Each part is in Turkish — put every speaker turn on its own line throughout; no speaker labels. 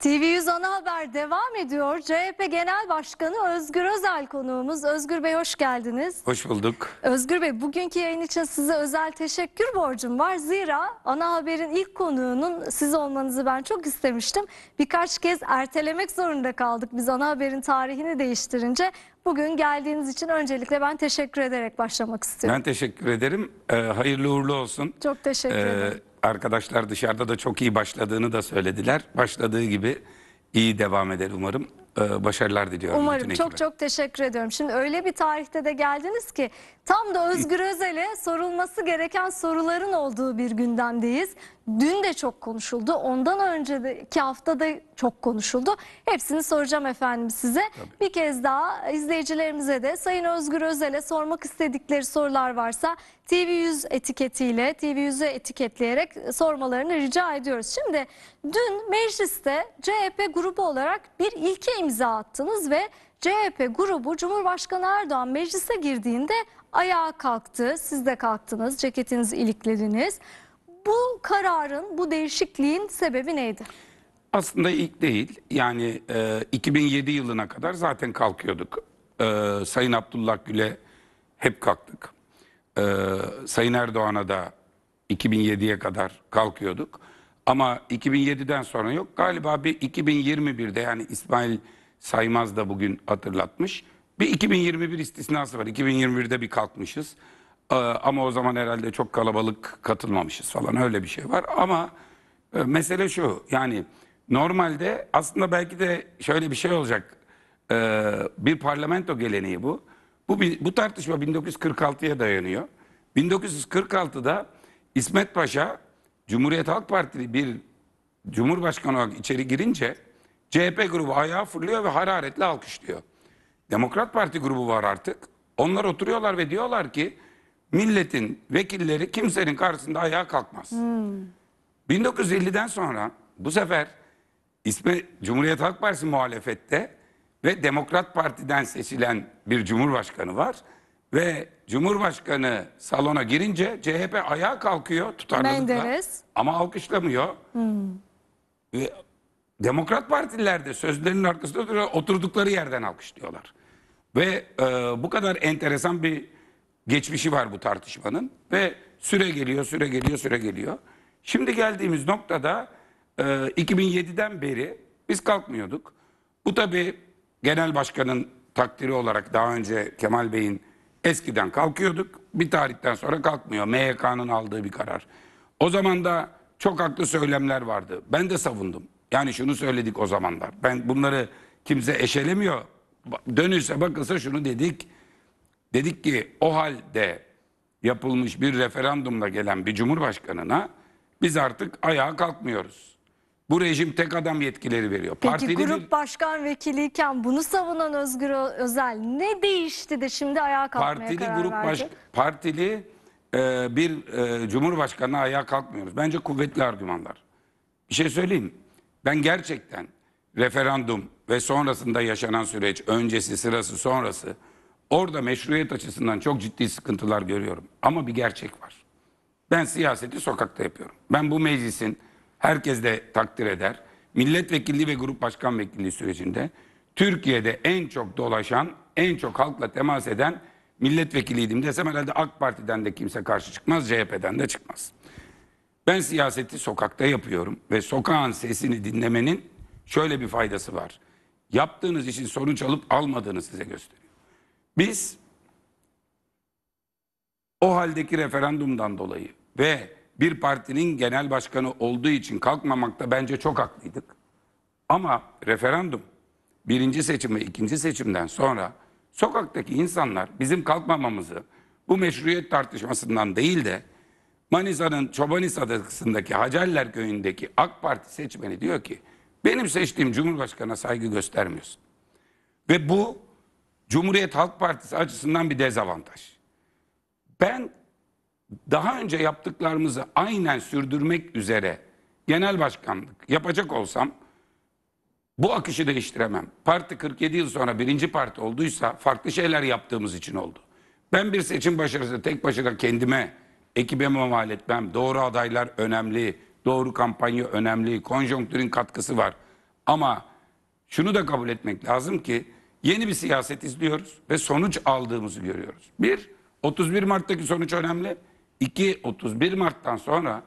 TV100 ana haber devam ediyor. CHP Genel Başkanı Özgür Özel konuğumuz. Özgür Bey hoş geldiniz.
Hoş bulduk.
Özgür Bey bugünkü yayın için size özel teşekkür borcum var. Zira ana haberin ilk konuğunun siz olmanızı ben çok istemiştim. Birkaç kez ertelemek zorunda kaldık biz ana haberin tarihini değiştirince. Bugün geldiğiniz için öncelikle ben teşekkür ederek başlamak istiyorum. Ben
teşekkür ederim. Ee, hayırlı uğurlu olsun.
Çok teşekkür ee, ederim
arkadaşlar dışarıda da çok iyi başladığını da söylediler. Başladığı gibi iyi devam eder umarım. Ee, başarılar diliyorum. Umarım. Bütün çok
çok teşekkür ediyorum. Şimdi öyle bir tarihte de geldiniz ki tam da Özgür Özel'e sorulması gereken soruların olduğu bir gündemdeyiz. Dün de çok konuşuldu. Ondan önceki hafta da çok konuşuldu. Hepsini soracağım efendim size. Tabii. Bir kez daha izleyicilerimize de Sayın Özgür Özel'e sormak istedikleri sorular varsa TV100 etiketiyle TV100'ü etiketleyerek sormalarını rica ediyoruz. Şimdi dün mecliste CHP grubu olarak bir ilke imza attınız ve CHP grubu Cumhurbaşkanı Erdoğan meclise girdiğinde ayağa kalktı. Siz de kalktınız, ceketinizi iliklediniz. Bu kararın, bu değişikliğin sebebi neydi?
Aslında ilk değil. Yani e, 2007 yılına kadar zaten kalkıyorduk. E, Sayın Abdullah Gül'e hep kalktık. E, Sayın Erdoğan'a da 2007'ye kadar kalkıyorduk. Ama 2007'den sonra yok. Galiba bir 2021'de yani İsmail Saymaz da bugün hatırlatmış. Bir 2021 istisnası var. 2021'de bir kalkmışız. Ee, ama o zaman herhalde çok kalabalık katılmamışız falan öyle bir şey var. Ama e, mesele şu yani normalde aslında belki de şöyle bir şey olacak. Ee, bir parlamento geleneği bu. Bu, bu tartışma 1946'ya dayanıyor. 1946'da İsmet Paşa Cumhuriyet Halk Partili bir Cumhurbaşkanı olarak içeri girince CHP grubu ayağa fırlıyor ve hararetle alkışlıyor. Demokrat Parti grubu var artık. Onlar oturuyorlar ve diyorlar ki milletin vekilleri kimsenin karşısında ayağa kalkmaz. Hmm. 1950'den sonra bu sefer ismi Cumhuriyet Halk Partisi muhalefette ve Demokrat Parti'den seçilen bir cumhurbaşkanı var. Ve Cumhurbaşkanı salona girince CHP ayağa kalkıyor tutarlılıkla. Menderes. Ama alkışlamıyor. Hmm. Ve Demokrat Partililer de sözlerinin arkasında oturdukları yerden alkışlıyorlar. Ve e, bu kadar enteresan bir geçmişi var bu tartışmanın ve süre geliyor, süre geliyor, süre geliyor. Şimdi geldiğimiz noktada e, 2007'den beri biz kalkmıyorduk. Bu tabii genel başkanın takdiri olarak daha önce Kemal Bey'in eskiden kalkıyorduk. Bir tarihten sonra kalkmıyor. MYK'nın aldığı bir karar. O zaman da çok haklı söylemler vardı. Ben de savundum. Yani şunu söyledik o zamanlar. Ben bunları kimse eşelemiyor. Dönülse bakılsa şunu dedik. Dedik ki o halde yapılmış bir referandumla gelen bir cumhurbaşkanına biz artık ayağa kalkmıyoruz. Bu rejim tek adam yetkileri veriyor. Peki Partili grup bir,
başkan vekiliyken bunu savunan Özgür Özel ne değişti de şimdi ayağa kalkmaya partili karar grup verdi? Baş,
partili e, bir e, cumhurbaşkanına ayağa kalkmıyoruz. Bence kuvvetli argümanlar. Bir şey söyleyeyim. Ben gerçekten referandum ve sonrasında yaşanan süreç, öncesi, sırası, sonrası Orada meşruiyet açısından çok ciddi sıkıntılar görüyorum. Ama bir gerçek var. Ben siyaseti sokakta yapıyorum. Ben bu meclisin herkes de takdir eder. Milletvekilliği ve grup başkan vekilliği sürecinde Türkiye'de en çok dolaşan, en çok halkla temas eden milletvekiliydim desem herhalde AK Parti'den de kimse karşı çıkmaz, CHP'den de çıkmaz. Ben siyaseti sokakta yapıyorum ve sokağın sesini dinlemenin şöyle bir faydası var. Yaptığınız için sonuç alıp almadığını size gösteriyor. Biz o haldeki referandumdan dolayı ve bir partinin genel başkanı olduğu için kalkmamakta bence çok haklıydık. Ama referandum birinci seçim ve ikinci seçimden sonra sokaktaki insanlar bizim kalkmamamızı bu meşruiyet tartışmasından değil de Manisa'nın Çobanis adasındaki Hacerler köyündeki AK Parti seçmeni diyor ki benim seçtiğim Cumhurbaşkanı'na saygı göstermiyorsun. Ve bu Cumhuriyet Halk Partisi açısından bir dezavantaj. Ben daha önce yaptıklarımızı aynen sürdürmek üzere genel başkanlık yapacak olsam bu akışı değiştiremem. Parti 47 yıl sonra birinci parti olduysa farklı şeyler yaptığımız için oldu. Ben bir seçim başarısı tek başına kendime, ekibime mal etmem. Doğru adaylar önemli, doğru kampanya önemli, konjonktürün katkısı var. Ama şunu da kabul etmek lazım ki Yeni bir siyaset izliyoruz ve sonuç aldığımızı görüyoruz. Bir, 31 Mart'taki sonuç önemli. İki, 31 Mart'tan sonra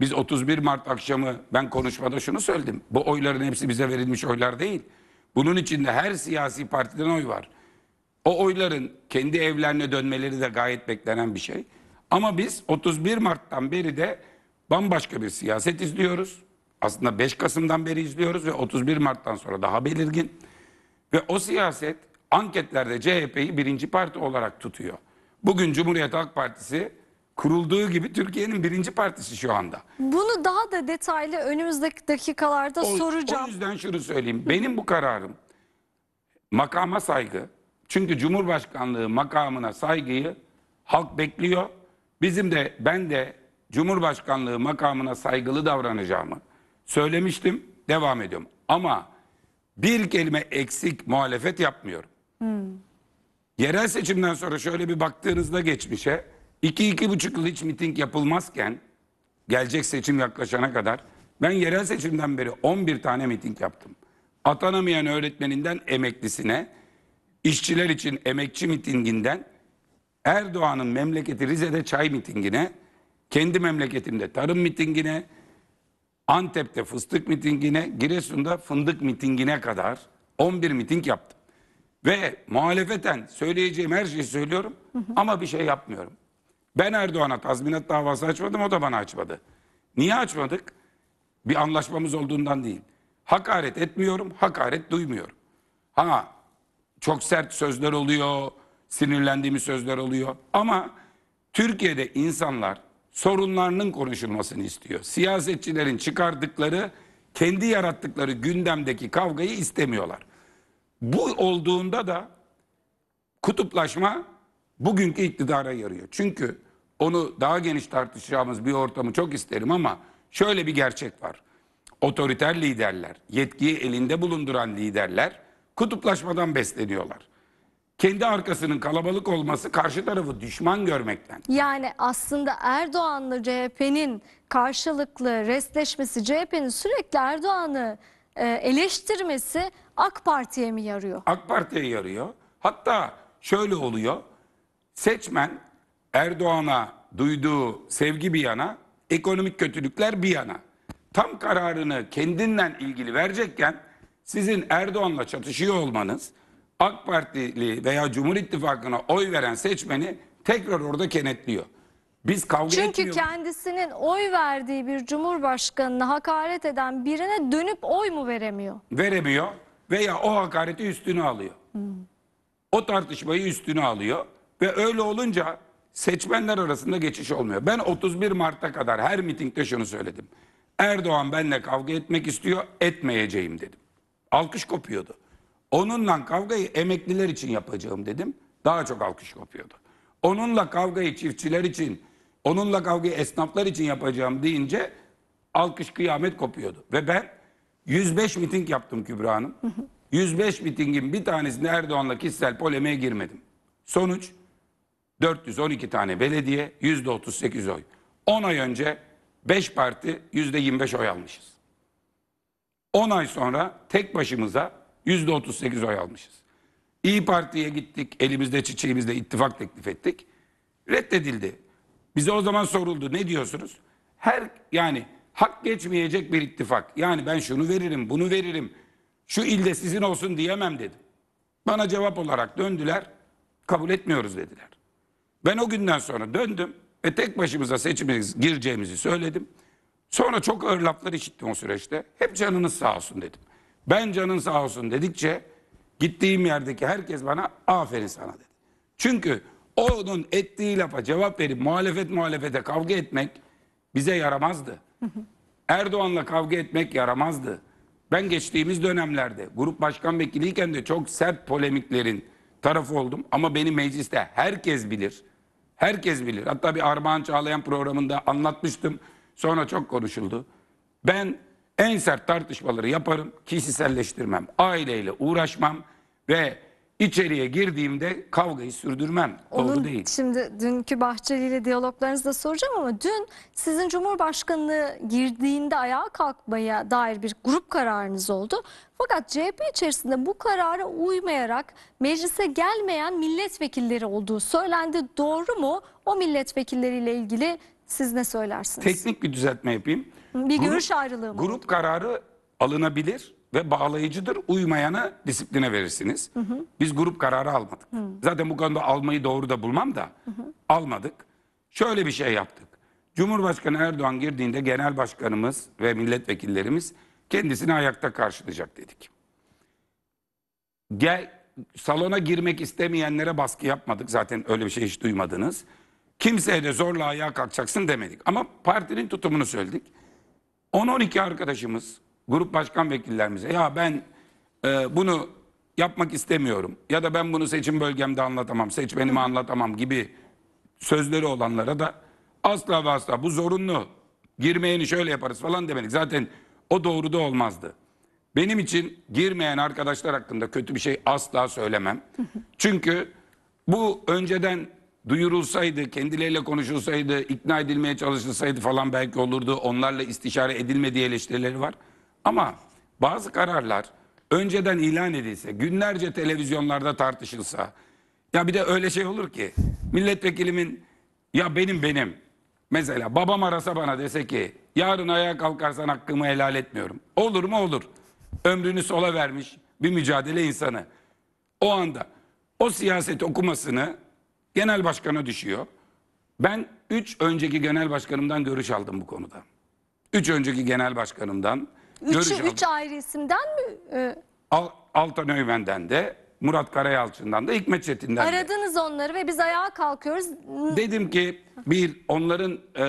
biz 31 Mart akşamı ben konuşmada şunu söyledim. Bu oyların hepsi bize verilmiş oylar değil. Bunun içinde her siyasi partiden oy var. O oyların kendi evlerine dönmeleri de gayet beklenen bir şey. Ama biz 31 Mart'tan beri de bambaşka bir siyaset izliyoruz. Aslında 5 Kasım'dan beri izliyoruz ve 31 Mart'tan sonra daha belirgin. Ve o siyaset anketlerde CHP'yi birinci parti olarak tutuyor. Bugün Cumhuriyet Halk Partisi kurulduğu gibi Türkiye'nin birinci partisi şu anda.
Bunu daha da detaylı önümüzdeki dakikalarda o, soracağım. O
yüzden şunu söyleyeyim. Benim bu kararım makama saygı. Çünkü Cumhurbaşkanlığı makamına saygıyı halk bekliyor. Bizim de ben de Cumhurbaşkanlığı makamına saygılı davranacağımı söylemiştim. Devam ediyorum. Ama bir kelime eksik muhalefet yapmıyorum. Hmm. Yerel seçimden sonra şöyle bir baktığınızda geçmişe iki iki buçuk yıl hiç miting yapılmazken gelecek seçim yaklaşana kadar ben yerel seçimden beri 11 tane miting yaptım. Atanamayan öğretmeninden emeklisine, işçiler için emekçi mitinginden Erdoğan'ın memleketi Rize'de çay mitingine, kendi memleketimde tarım mitingine, Antep'te fıstık mitingine, Giresun'da fındık mitingine kadar 11 miting yaptım. Ve muhalefeten söyleyeceğim her şeyi söylüyorum hı hı. ama bir şey yapmıyorum. Ben Erdoğan'a tazminat davası açmadım o da bana açmadı. Niye açmadık? Bir anlaşmamız olduğundan değil. Hakaret etmiyorum, hakaret duymuyorum. Ha çok sert sözler oluyor, sinirlendiğimiz sözler oluyor ama Türkiye'de insanlar sorunlarının konuşulmasını istiyor. Siyasetçilerin çıkardıkları, kendi yarattıkları gündemdeki kavgayı istemiyorlar. Bu olduğunda da kutuplaşma bugünkü iktidara yarıyor. Çünkü onu daha geniş tartışacağımız bir ortamı çok isterim ama şöyle bir gerçek var. Otoriter liderler, yetkiyi elinde bulunduran liderler kutuplaşmadan besleniyorlar kendi arkasının kalabalık olması karşı tarafı düşman görmekten.
Yani aslında Erdoğan'la CHP'nin karşılıklı restleşmesi, CHP'nin sürekli Erdoğan'ı e, eleştirmesi AK Parti'ye mi yarıyor?
AK Parti'ye yarıyor. Hatta şöyle oluyor. Seçmen Erdoğan'a duyduğu sevgi bir yana, ekonomik kötülükler bir yana. Tam kararını kendinden ilgili verecekken sizin Erdoğan'la çatışıyor olmanız AK Partili veya Cumhur İttifakı'na oy veren seçmeni tekrar orada kenetliyor. Biz kavga Çünkü
kendisinin oy verdiği bir cumhurbaşkanına hakaret eden birine dönüp oy mu veremiyor?
Veremiyor veya o hakareti üstüne alıyor. Hmm. O tartışmayı üstüne alıyor ve öyle olunca seçmenler arasında geçiş olmuyor. Ben 31 Mart'ta kadar her mitingde şunu söyledim. Erdoğan benimle kavga etmek istiyor, etmeyeceğim dedim. Alkış kopuyordu. Onunla kavgayı emekliler için yapacağım dedim. Daha çok alkış kopuyordu. Onunla kavgayı çiftçiler için, onunla kavgayı esnaflar için yapacağım deyince alkış kıyamet kopuyordu. Ve ben 105 miting yaptım Kübra Hanım. 105 mitingin bir tanesinde Erdoğan'la kişisel polemiğe girmedim. Sonuç 412 tane belediye %38 oy. 10 ay önce 5 parti %25 oy almışız. 10 ay sonra tek başımıza Yüzde 38 oy almışız. İyi Parti'ye gittik. Elimizde çiçeğimizde ittifak teklif ettik. Reddedildi. Bize o zaman soruldu. Ne diyorsunuz? Her yani hak geçmeyecek bir ittifak. Yani ben şunu veririm, bunu veririm. Şu ilde sizin olsun diyemem dedim. Bana cevap olarak döndüler. Kabul etmiyoruz dediler. Ben o günden sonra döndüm ve tek başımıza seçime gireceğimizi söyledim. Sonra çok ağır laflar işittim o süreçte. Hep canınız sağ olsun dedim. Ben canın sağ olsun dedikçe gittiğim yerdeki herkes bana aferin sana dedi. Çünkü onun ettiği lafa cevap verip muhalefet muhalefete kavga etmek bize yaramazdı. Erdoğan'la kavga etmek yaramazdı. Ben geçtiğimiz dönemlerde grup başkan vekiliyken de çok sert polemiklerin tarafı oldum. Ama beni mecliste herkes bilir. Herkes bilir. Hatta bir Armağan Çağlayan programında anlatmıştım. Sonra çok konuşuldu. Ben en sert tartışmaları yaparım, kişiselleştirmem, aileyle uğraşmam ve içeriye girdiğimde kavgayı sürdürmem. Onun, Doğru değil.
Şimdi dünkü Bahçeli ile diyaloglarınızı da soracağım ama dün sizin Cumhurbaşkanlığı girdiğinde ayağa kalkmaya dair bir grup kararınız oldu. Fakat CHP içerisinde bu karara uymayarak meclise gelmeyen milletvekilleri olduğu söylendi. Doğru mu? O milletvekilleriyle ilgili siz ne söylersiniz? Teknik
bir düzeltme yapayım. Bir grup, görüş ayrılığı mı? Grup kararı alınabilir ve bağlayıcıdır. Uymayana disipline verirsiniz. Hı hı. Biz grup kararı almadık. Hı. Zaten bu konuda almayı doğru da bulmam da hı hı. almadık. Şöyle bir şey yaptık. Cumhurbaşkanı Erdoğan girdiğinde genel başkanımız ve milletvekillerimiz kendisini ayakta karşılayacak dedik. Gel, salona girmek istemeyenlere baskı yapmadık. Zaten öyle bir şey hiç duymadınız. Kimseye de zorla ayağa kalkacaksın demedik. Ama partinin tutumunu söyledik. 10-12 arkadaşımız, grup başkan vekillerimize ya ben e, bunu yapmak istemiyorum ya da ben bunu seçim bölgemde anlatamam, seçmenimi anlatamam gibi sözleri olanlara da asla ve asla bu zorunlu girmeyeni şöyle yaparız falan demedik. Zaten o doğru da olmazdı. Benim için girmeyen arkadaşlar hakkında kötü bir şey asla söylemem. Çünkü bu önceden duyurulsaydı, kendileriyle konuşulsaydı, ikna edilmeye çalışılsaydı falan belki olurdu. Onlarla istişare edilmediği eleştirileri var. Ama bazı kararlar önceden ilan edilse, günlerce televizyonlarda tartışılsa, ya bir de öyle şey olur ki milletvekilimin ya benim benim mesela babam arasa bana dese ki yarın ayağa kalkarsan hakkımı helal etmiyorum. Olur mu olur. Ömrünü sola vermiş bir mücadele insanı. O anda o siyaset okumasını genel başkana düşüyor. Ben 3 önceki genel başkanımdan görüş aldım bu konuda. 3 önceki genel başkanımdan Üçü, görüş aldım. 3
ayrı isimden mi? Ee...
Al, Altan Öymen'den de Murat Karayalçın'dan da Hikmet Çetin'den
Aradınız de. onları ve biz ayağa kalkıyoruz.
Dedim ki bir onların e,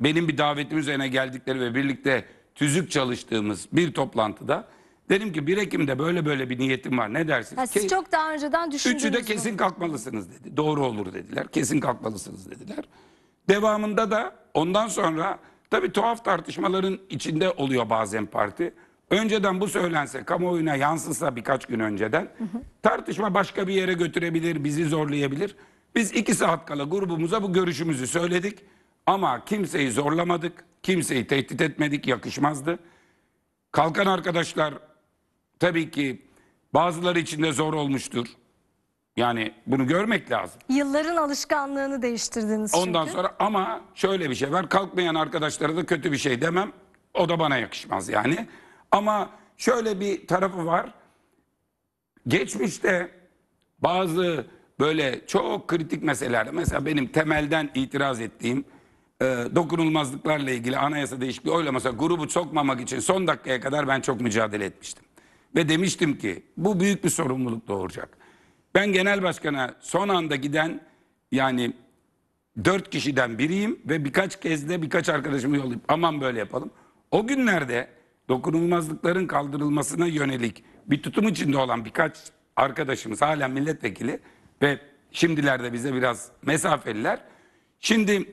benim bir davetim üzerine geldikleri ve birlikte tüzük çalıştığımız bir toplantıda Dedim ki 1 Ekim'de böyle böyle bir niyetim var ne dersiniz? Ha, siz çok
daha önceden düşündünüz Üçü de
kesin kalkmalısınız dedi. Doğru olur dediler. Kesin kalkmalısınız dediler. Devamında da ondan sonra tabii tuhaf tartışmaların içinde oluyor bazen parti. Önceden bu söylense, kamuoyuna yansısa birkaç gün önceden tartışma başka bir yere götürebilir, bizi zorlayabilir. Biz iki saat kala grubumuza bu görüşümüzü söyledik. Ama kimseyi zorlamadık, kimseyi tehdit etmedik, yakışmazdı. Kalkan arkadaşlar Tabii ki bazıları için de zor olmuştur. Yani bunu görmek lazım.
Yılların alışkanlığını değiştirdiniz çünkü. Ondan sonra
ama şöyle bir şey var. Kalkmayan arkadaşlara da kötü bir şey demem. O da bana yakışmaz yani. Ama şöyle bir tarafı var. Geçmişte bazı böyle çok kritik meselelerde mesela benim temelden itiraz ettiğim e, dokunulmazlıklarla ilgili anayasa değişikliği oylaması grubu sokmamak için son dakikaya kadar ben çok mücadele etmiştim. Ve demiştim ki bu büyük bir sorumluluk doğuracak. Ben genel başkana son anda giden yani dört kişiden biriyim ve birkaç kez de birkaç arkadaşımı yollayıp aman böyle yapalım. O günlerde dokunulmazlıkların kaldırılmasına yönelik bir tutum içinde olan birkaç arkadaşımız hala milletvekili ve şimdilerde bize biraz mesafeliler. Şimdi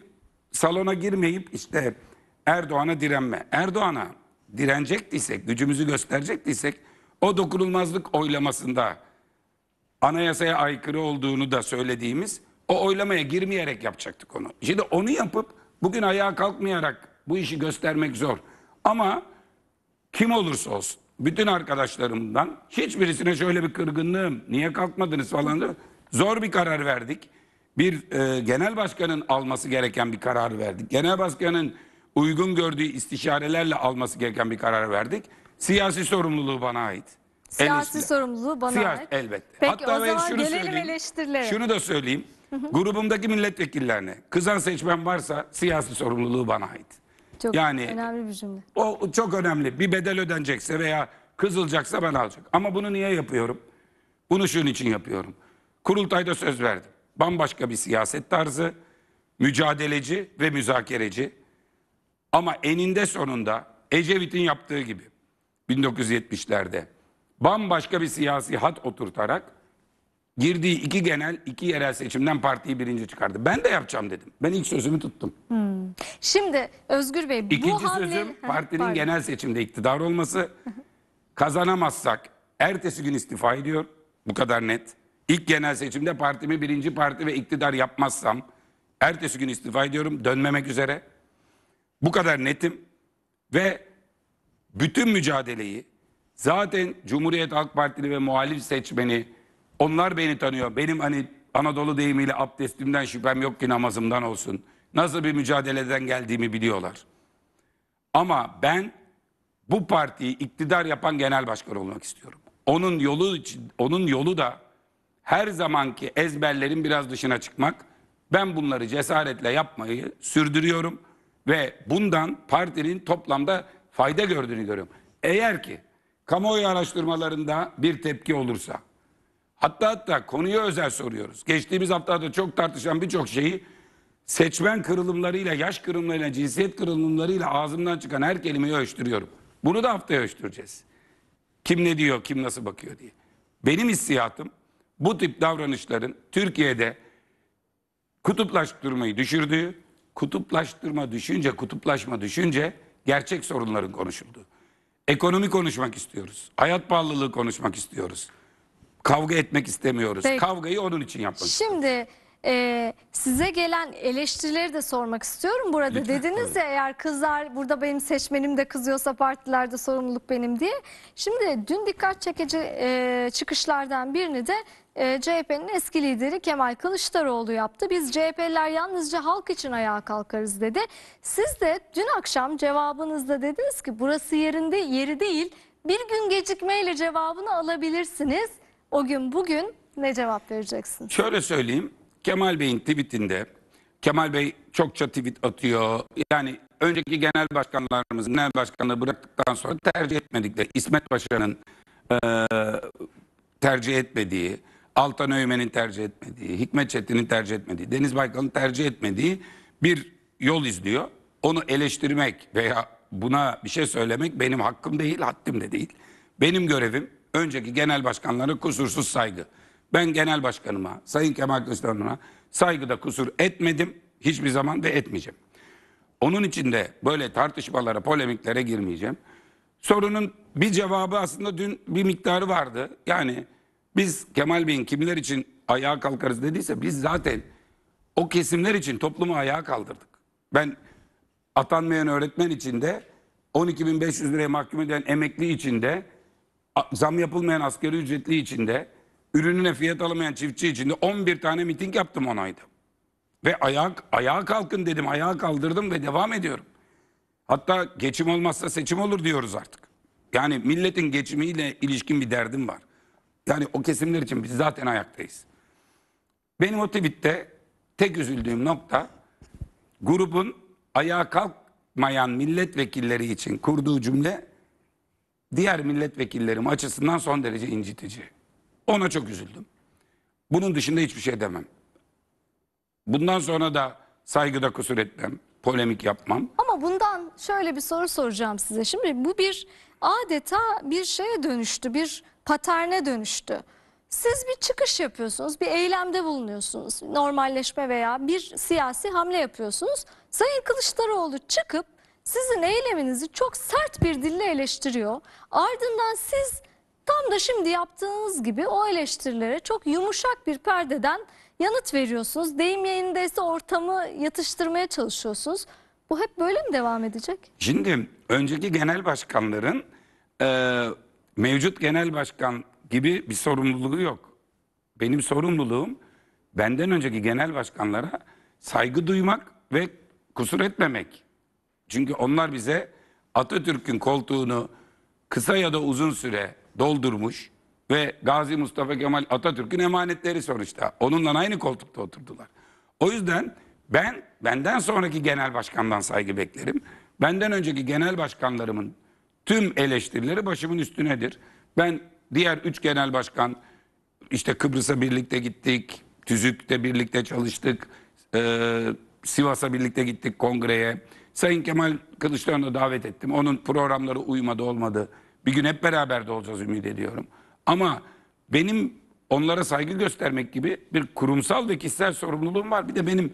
salona girmeyip işte Erdoğan'a direnme. Erdoğan'a direnecektiysek, gücümüzü gösterecektiysek o dokunulmazlık oylamasında anayasaya aykırı olduğunu da söylediğimiz o oylamaya girmeyerek yapacaktık onu. Şimdi onu yapıp bugün ayağa kalkmayarak bu işi göstermek zor. Ama kim olursa olsun bütün arkadaşlarımdan hiçbirisine şöyle bir kırgınlığım niye kalkmadınız falan diyor. Zor bir karar verdik. Bir e, genel başkanın alması gereken bir karar verdik. Genel başkanın uygun gördüğü istişarelerle alması gereken bir karar verdik. Siyasi sorumluluğu bana ait. Siyasi
sorumluluğu bana Siyasi, ait.
Elbette. Peki Hatta
o ben zaman şunu gelelim söyleyeyim. eleştirilere. Şunu da
söyleyeyim. Grubumdaki milletvekillerine kızan seçmen varsa siyasi sorumluluğu bana ait.
Çok yani, önemli bir cümle.
O çok önemli. Bir bedel ödenecekse veya kızılacaksa ben alacak. Ama bunu niye yapıyorum? Bunu şunun için yapıyorum. Kurultayda söz verdim. Bambaşka bir siyaset tarzı, mücadeleci ve müzakereci. Ama eninde sonunda Ecevit'in yaptığı gibi 1970'lerde bambaşka bir siyasi hat oturtarak girdiği iki genel, iki yerel seçimden partiyi birinci çıkardı. Ben de yapacağım dedim. Ben ilk sözümü tuttum.
Hmm.
Şimdi Özgür Bey bu İkinci hamle... sözüm partinin genel
seçimde iktidar olması. Kazanamazsak ertesi gün istifa ediyor. Bu kadar net. İlk genel seçimde partimi birinci parti ve iktidar yapmazsam ertesi gün istifa ediyorum. Dönmemek üzere. Bu kadar netim ve bütün mücadeleyi zaten Cumhuriyet Halk Partili ve muhalif seçmeni onlar beni tanıyor. Benim hani Anadolu deyimiyle abdestimden şüphem yok ki namazımdan olsun. Nasıl bir mücadeleden geldiğimi biliyorlar. Ama ben bu partiyi iktidar yapan genel başkan olmak istiyorum. Onun yolu için, onun yolu da her zamanki ezberlerin biraz dışına çıkmak. Ben bunları cesaretle yapmayı sürdürüyorum ve bundan partinin toplamda fayda gördüğünü görüyorum. Eğer ki kamuoyu araştırmalarında bir tepki olursa hatta hatta konuya özel soruyoruz. Geçtiğimiz haftada çok tartışan birçok şeyi seçmen kırılımlarıyla, yaş kırılımlarıyla, cinsiyet kırılımlarıyla ağzımdan çıkan her kelimeyi ölçtürüyorum. Bunu da haftaya ölçtüreceğiz. Kim ne diyor, kim nasıl bakıyor diye. Benim hissiyatım bu tip davranışların Türkiye'de kutuplaştırmayı düşürdüğü, kutuplaştırma düşünce, kutuplaşma düşünce Gerçek sorunların konuşuldu, Ekonomi konuşmak istiyoruz. Hayat pahalılığı konuşmak istiyoruz. Kavga etmek istemiyoruz. Peki. Kavgayı onun için yapmak
Şimdi e, size gelen eleştirileri de sormak istiyorum burada. Lütfen, Dediniz ya eğer kızlar burada benim seçmenim de kızıyorsa partilerde sorumluluk benim diye. Şimdi dün dikkat çekici e, çıkışlardan birini de e, ee, CHP'nin eski lideri Kemal Kılıçdaroğlu yaptı. Biz CHP'liler yalnızca halk için ayağa kalkarız dedi. Siz de dün akşam cevabınızda dediniz ki burası yerinde yeri değil. Bir gün gecikmeyle cevabını alabilirsiniz. O gün bugün ne cevap vereceksin?
Şöyle söyleyeyim. Kemal Bey'in tweetinde Kemal Bey çokça tweet atıyor. Yani önceki genel başkanlarımız genel başkanlığı bıraktıktan sonra tercih etmedikleri İsmet Paşa'nın e, tercih etmediği Altan Öymen'in tercih etmediği, Hikmet Çetin'in tercih etmediği, Deniz Baykal'ın tercih etmediği bir yol izliyor. Onu eleştirmek veya buna bir şey söylemek benim hakkım değil, haddim de değil. Benim görevim önceki genel başkanlara kusursuz saygı. Ben genel başkanıma, Sayın Kemal Kılıçdaroğlu'na saygıda kusur etmedim hiçbir zaman ve etmeyeceğim. Onun için de böyle tartışmalara, polemiklere girmeyeceğim. Sorunun bir cevabı aslında dün bir miktarı vardı. Yani biz Kemal Bey'in kimler için ayağa kalkarız dediyse biz zaten o kesimler için toplumu ayağa kaldırdık. Ben atanmayan öğretmen için de 12.500 liraya mahkum eden emekli için de zam yapılmayan askeri ücretli için de ürününe fiyat alamayan çiftçi için de 11 tane miting yaptım on ayda. Ve ayağa, ayağa kalkın dedim, ayağa kaldırdım ve devam ediyorum. Hatta geçim olmazsa seçim olur diyoruz artık. Yani milletin geçimiyle ilişkin bir derdim var. Yani o kesimler için biz zaten ayaktayız. Benim o tweette tek üzüldüğüm nokta grubun ayağa kalkmayan milletvekilleri için kurduğu cümle diğer milletvekillerim açısından son derece incitici. Ona çok üzüldüm. Bunun dışında hiçbir şey demem. Bundan sonra da saygıda kusur etmem, polemik yapmam.
Ama bundan şöyle bir soru soracağım size. Şimdi bu bir adeta bir şeye dönüştü, bir paterne dönüştü. Siz bir çıkış yapıyorsunuz, bir eylemde bulunuyorsunuz. Normalleşme veya bir siyasi hamle yapıyorsunuz. Sayın Kılıçdaroğlu çıkıp sizin eyleminizi çok sert bir dille eleştiriyor. Ardından siz tam da şimdi yaptığınız gibi o eleştirilere çok yumuşak bir perdeden yanıt veriyorsunuz. Deyim ise ortamı yatıştırmaya çalışıyorsunuz. Bu hep böyle mi devam edecek?
Şimdi önceki genel başkanların e, mevcut genel başkan gibi bir sorumluluğu yok. Benim sorumluluğum benden önceki genel başkanlara saygı duymak ve kusur etmemek. Çünkü onlar bize Atatürk'ün koltuğunu kısa ya da uzun süre doldurmuş ve Gazi Mustafa Kemal Atatürk'ün emanetleri sonuçta. Onunla aynı koltukta oturdular. O yüzden ben benden sonraki genel başkandan saygı beklerim. Benden önceki genel başkanlarımın tüm eleştirileri başımın üstünedir. Ben diğer üç genel başkan işte Kıbrıs'a birlikte gittik, Tüzük'te birlikte çalıştık, e, Sivas'a birlikte gittik kongreye. Sayın Kemal Kılıçdaroğlu'nu davet ettim. Onun programları uymadı olmadı. Bir gün hep beraber de olacağız ümit ediyorum. Ama benim onlara saygı göstermek gibi bir kurumsal ve kişisel sorumluluğum var. Bir de benim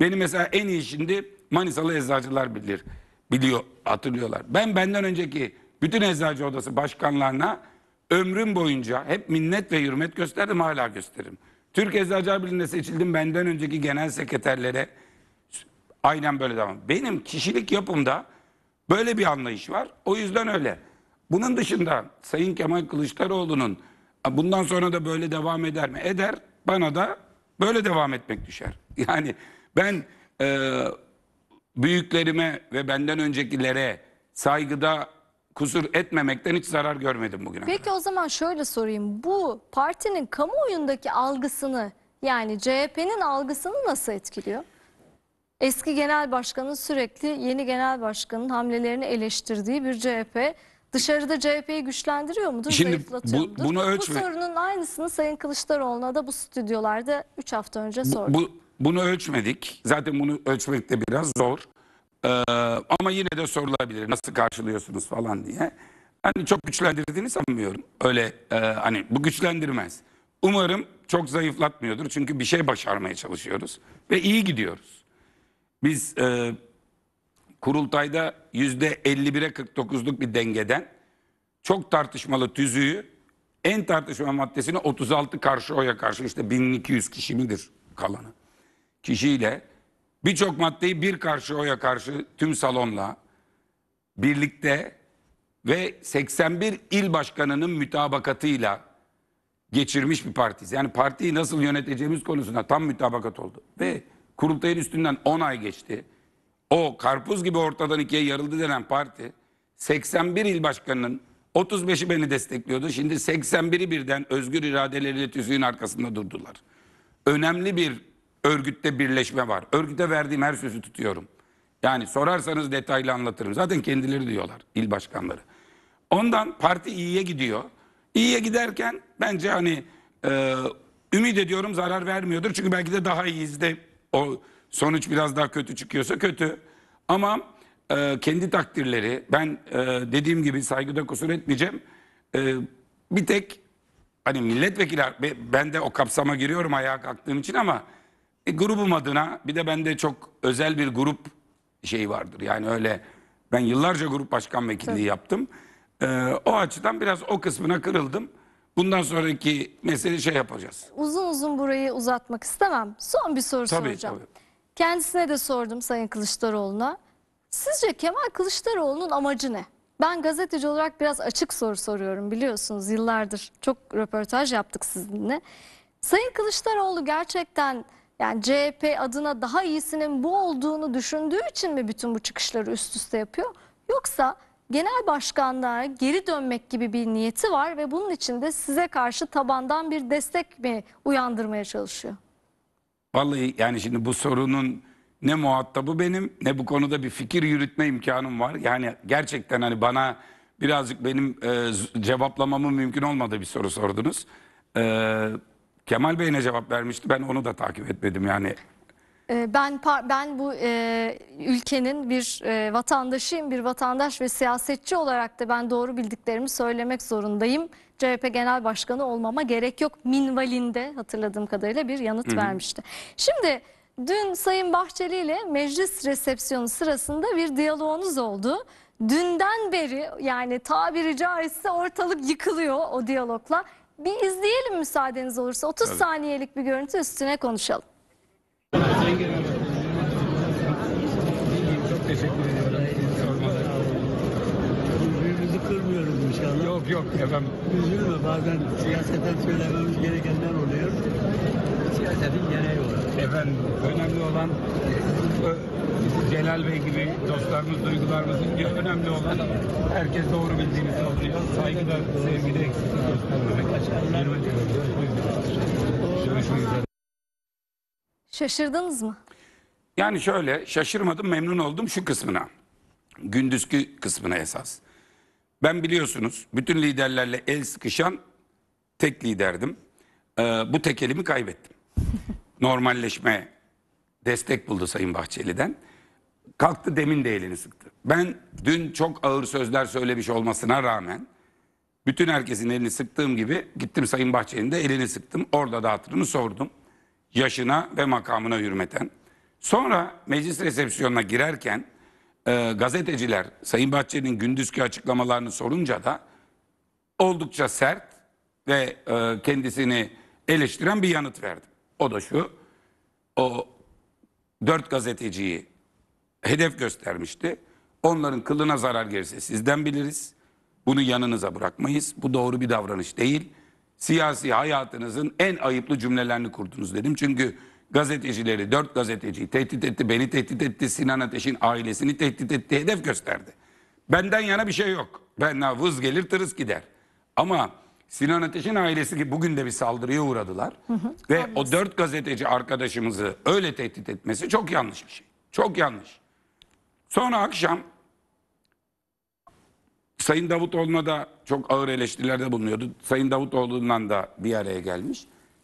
benim mesela en iyi şimdi Manisalı Eczacılar Bilir. Biliyor, hatırlıyorlar. Ben benden önceki bütün eczacı odası başkanlarına ömrüm boyunca hep minnet ve hürmet gösterdim hala gösteririm. Türk eczacı Birliği'nde seçildim benden önceki genel sekreterlere aynen böyle devam. Benim kişilik yapımda böyle bir anlayış var. O yüzden öyle. Bunun dışında Sayın Kemal Kılıçdaroğlu'nun bundan sonra da böyle devam eder mi? Eder. Bana da böyle devam etmek düşer. Yani ben e, büyüklerime ve benden öncekilere saygıda kusur etmemekten hiç zarar görmedim bugüne Peki
kadar. o zaman şöyle sorayım. Bu partinin kamuoyundaki algısını yani CHP'nin algısını nasıl etkiliyor? Eski genel başkanın sürekli yeni genel başkanın hamlelerini eleştirdiği bir CHP dışarıda CHP'yi güçlendiriyor mudur, Şimdi zayıflatıyor bu, Bunu ölçme... Bu sorunun aynısını Sayın Kılıçdaroğlu'na da bu stüdyolarda 3 hafta önce sordu. Bu, bu...
Bunu ölçmedik. Zaten bunu ölçmek de biraz zor. Ee, ama yine de sorulabilir nasıl karşılıyorsunuz falan diye. Hani çok güçlendirdiğini sanmıyorum. Öyle e, hani bu güçlendirmez. Umarım çok zayıflatmıyordur. Çünkü bir şey başarmaya çalışıyoruz. Ve iyi gidiyoruz. Biz e, kurultayda %51'e 49'luk bir dengeden çok tartışmalı tüzüğü en tartışma maddesine 36 karşı oya karşı işte 1200 kişi midir kalanı kişiyle birçok maddeyi bir karşı oya karşı tüm salonla birlikte ve 81 il başkanının mütabakatıyla geçirmiş bir partiyiz. Yani partiyi nasıl yöneteceğimiz konusunda tam mütabakat oldu. Ve kurultayın üstünden 10 ay geçti. O karpuz gibi ortadan ikiye yarıldı denen parti 81 il başkanının 35'i beni destekliyordu. Şimdi 81'i birden özgür iradeleriyle tüzüğün arkasında durdular. Önemli bir örgütte birleşme var. Örgüte verdiğim her sözü tutuyorum. Yani sorarsanız detaylı anlatırım. Zaten kendileri diyorlar il başkanları. Ondan parti iyiye gidiyor. İyiye giderken bence hani e, ümit ediyorum zarar vermiyordur. Çünkü belki de daha iyiyiz de o sonuç biraz daha kötü çıkıyorsa kötü. Ama e, kendi takdirleri ben e, dediğim gibi saygıda kusur etmeyeceğim. E, bir tek hani milletvekili ben de o kapsama giriyorum ayağa kalktığım için ama e, grubum adına bir de bende çok özel bir grup şey vardır. Yani öyle ben yıllarca grup başkan vekilliği Tabii. yaptım. E, o açıdan biraz o kısmına kırıldım. Bundan sonraki mesele şey yapacağız.
Uzun uzun burayı uzatmak istemem. Son bir soru Tabii, soracağım. Tabii. Kendisine de sordum Sayın Kılıçdaroğlu'na. Sizce Kemal Kılıçdaroğlu'nun amacı ne? Ben gazeteci olarak biraz açık soru soruyorum biliyorsunuz yıllardır çok röportaj yaptık sizinle. Sayın Kılıçdaroğlu gerçekten yani CHP adına daha iyisinin bu olduğunu düşündüğü için mi bütün bu çıkışları üst üste yapıyor? Yoksa genel başkanlığa geri dönmek gibi bir niyeti var ve bunun için de size karşı tabandan bir destek mi uyandırmaya çalışıyor?
Vallahi yani şimdi bu sorunun ne muhatabı benim ne bu konuda bir fikir yürütme imkanım var. Yani gerçekten hani bana birazcık benim e, cevaplamamın mümkün olmadığı bir soru sordunuz. Eee Kemal Bey ne cevap vermişti? Ben onu da takip etmedim yani.
Ee, ben ben bu e, ülkenin bir e, vatandaşıyım, bir vatandaş ve siyasetçi olarak da ben doğru bildiklerimi söylemek zorundayım. CHP Genel Başkanı olmama gerek yok. Minvalinde hatırladığım kadarıyla bir yanıt Hı -hı. vermişti. Şimdi dün Sayın Bahçeli ile meclis resepsiyonu sırasında bir diyaloğunuz oldu. Dünden beri yani tabiri caizse ortalık yıkılıyor o diyalogla bir izleyelim müsaadeniz olursa. 30 Tabii. saniyelik bir görüntü üstüne konuşalım. Çok teşekkür
ederim. Birbirimizi kırmıyoruz inşallah. Yok yok
efendim. Üzülme bazen siyaseten söylememiz gerekenler oluyor. Siyasetin gereği olur. Efendim önemli olan Celal Bey gibi dostlarımız, duygularımızın önemli olan herkes doğru bildiğini savunuyor. Saygıda, sevgide eksik göstermemek.
Şaşırdınız mı?
Yani şöyle şaşırmadım memnun oldum şu kısmına. Gündüzkü kısmına esas. Ben biliyorsunuz bütün liderlerle el sıkışan tek liderdim. Ee, bu tek elimi kaybettim. Normalleşme destek buldu Sayın Bahçeli'den. Kalktı demin de elini sıktı. Ben dün çok ağır sözler söylemiş olmasına rağmen bütün herkesin elini sıktığım gibi gittim Sayın Bahçeli'nin de elini sıktım. Orada da hatırını sordum. Yaşına ve makamına hürmeten. Sonra meclis resepsiyonuna girerken e, gazeteciler Sayın Bahçeli'nin gündüzki açıklamalarını sorunca da oldukça sert ve e, kendisini eleştiren bir yanıt verdi. O da şu. O dört gazeteciyi hedef göstermişti. Onların kılına zarar gelirse sizden biliriz. Bunu yanınıza bırakmayız. Bu doğru bir davranış değil. Siyasi hayatınızın en ayıplı cümlelerini kurdunuz dedim. Çünkü gazetecileri, dört gazeteciyi tehdit etti, beni tehdit etti, Sinan Ateş'in ailesini tehdit etti, hedef gösterdi. Benden yana bir şey yok. Ben vız gelir tırıs gider. Ama Sinan Ateş'in ailesi ki bugün de bir saldırıya uğradılar. Hı hı. Ve Anladım. o dört gazeteci arkadaşımızı öyle tehdit etmesi çok yanlış bir şey. Çok yanlış. Sonra akşam Sayın Davutoğlu'na da çok ağır eleştirilerde bulunuyordu. Sayın Davutoğlu'ndan da bir araya gelmiş.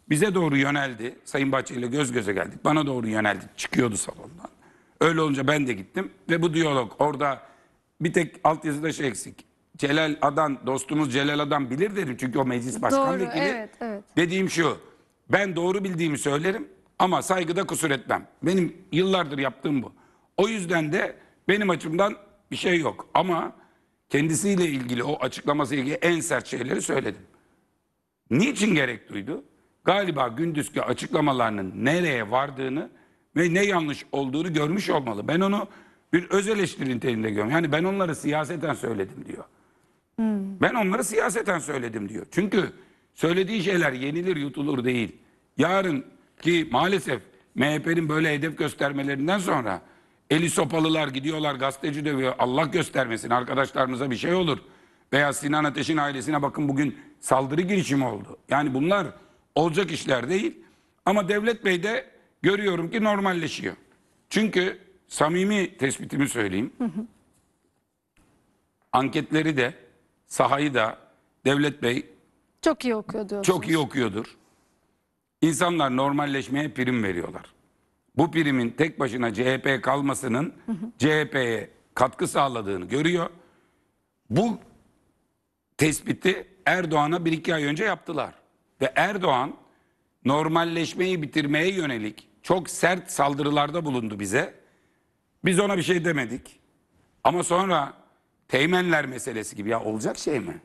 Bize doğru yöneldi. Sayın Bahçeli ile göz göze geldik. Bana doğru yöneldi. Çıkıyordu salondan. Öyle olunca ben de gittim ve bu diyalog orada bir tek altyazıda şey eksik. Celal Adan, dostumuz Celal Adan bilir dedim çünkü o meclis başkan Doğru, vekili. evet, evet. Dediğim şu, ben doğru bildiğimi söylerim ama saygıda kusur etmem. Benim yıllardır yaptığım bu. O yüzden de benim açımdan bir şey yok. Ama kendisiyle ilgili o açıklaması ilgili en sert şeyleri söyledim. Niçin gerek duydu? Galiba gündüzki açıklamalarının nereye vardığını ve ne yanlış olduğunu görmüş olmalı. Ben onu bir öz eleştiri niteliğinde görüyorum. Yani ben onları siyaseten söyledim diyor. Hmm. Ben onları siyaseten söyledim diyor. Çünkü söylediği şeyler yenilir yutulur değil. Yarın ki maalesef MHP'nin böyle hedef göstermelerinden sonra eli sopalılar gidiyorlar gazeteci dövüyor. Allah göstermesin arkadaşlarımıza bir şey olur. Veya Sinan Ateş'in ailesine bakın bugün saldırı girişimi oldu. Yani bunlar olacak işler değil. Ama Devlet Bey de görüyorum ki normalleşiyor. Çünkü samimi tespitimi söyleyeyim. Anketleri de sahayı da Devlet Bey
Çok iyi okuyor diyorsunuz. çok
iyi okuyordur. İnsanlar normalleşmeye prim veriyorlar. Bu primin tek başına CHP kalmasının CHP'ye katkı sağladığını görüyor. Bu tespiti Erdoğan'a bir iki ay önce yaptılar. Ve Erdoğan normalleşmeyi bitirmeye yönelik çok sert saldırılarda bulundu bize. Biz ona bir şey demedik. Ama sonra Teğmenler meselesi gibi ya olacak şey mi?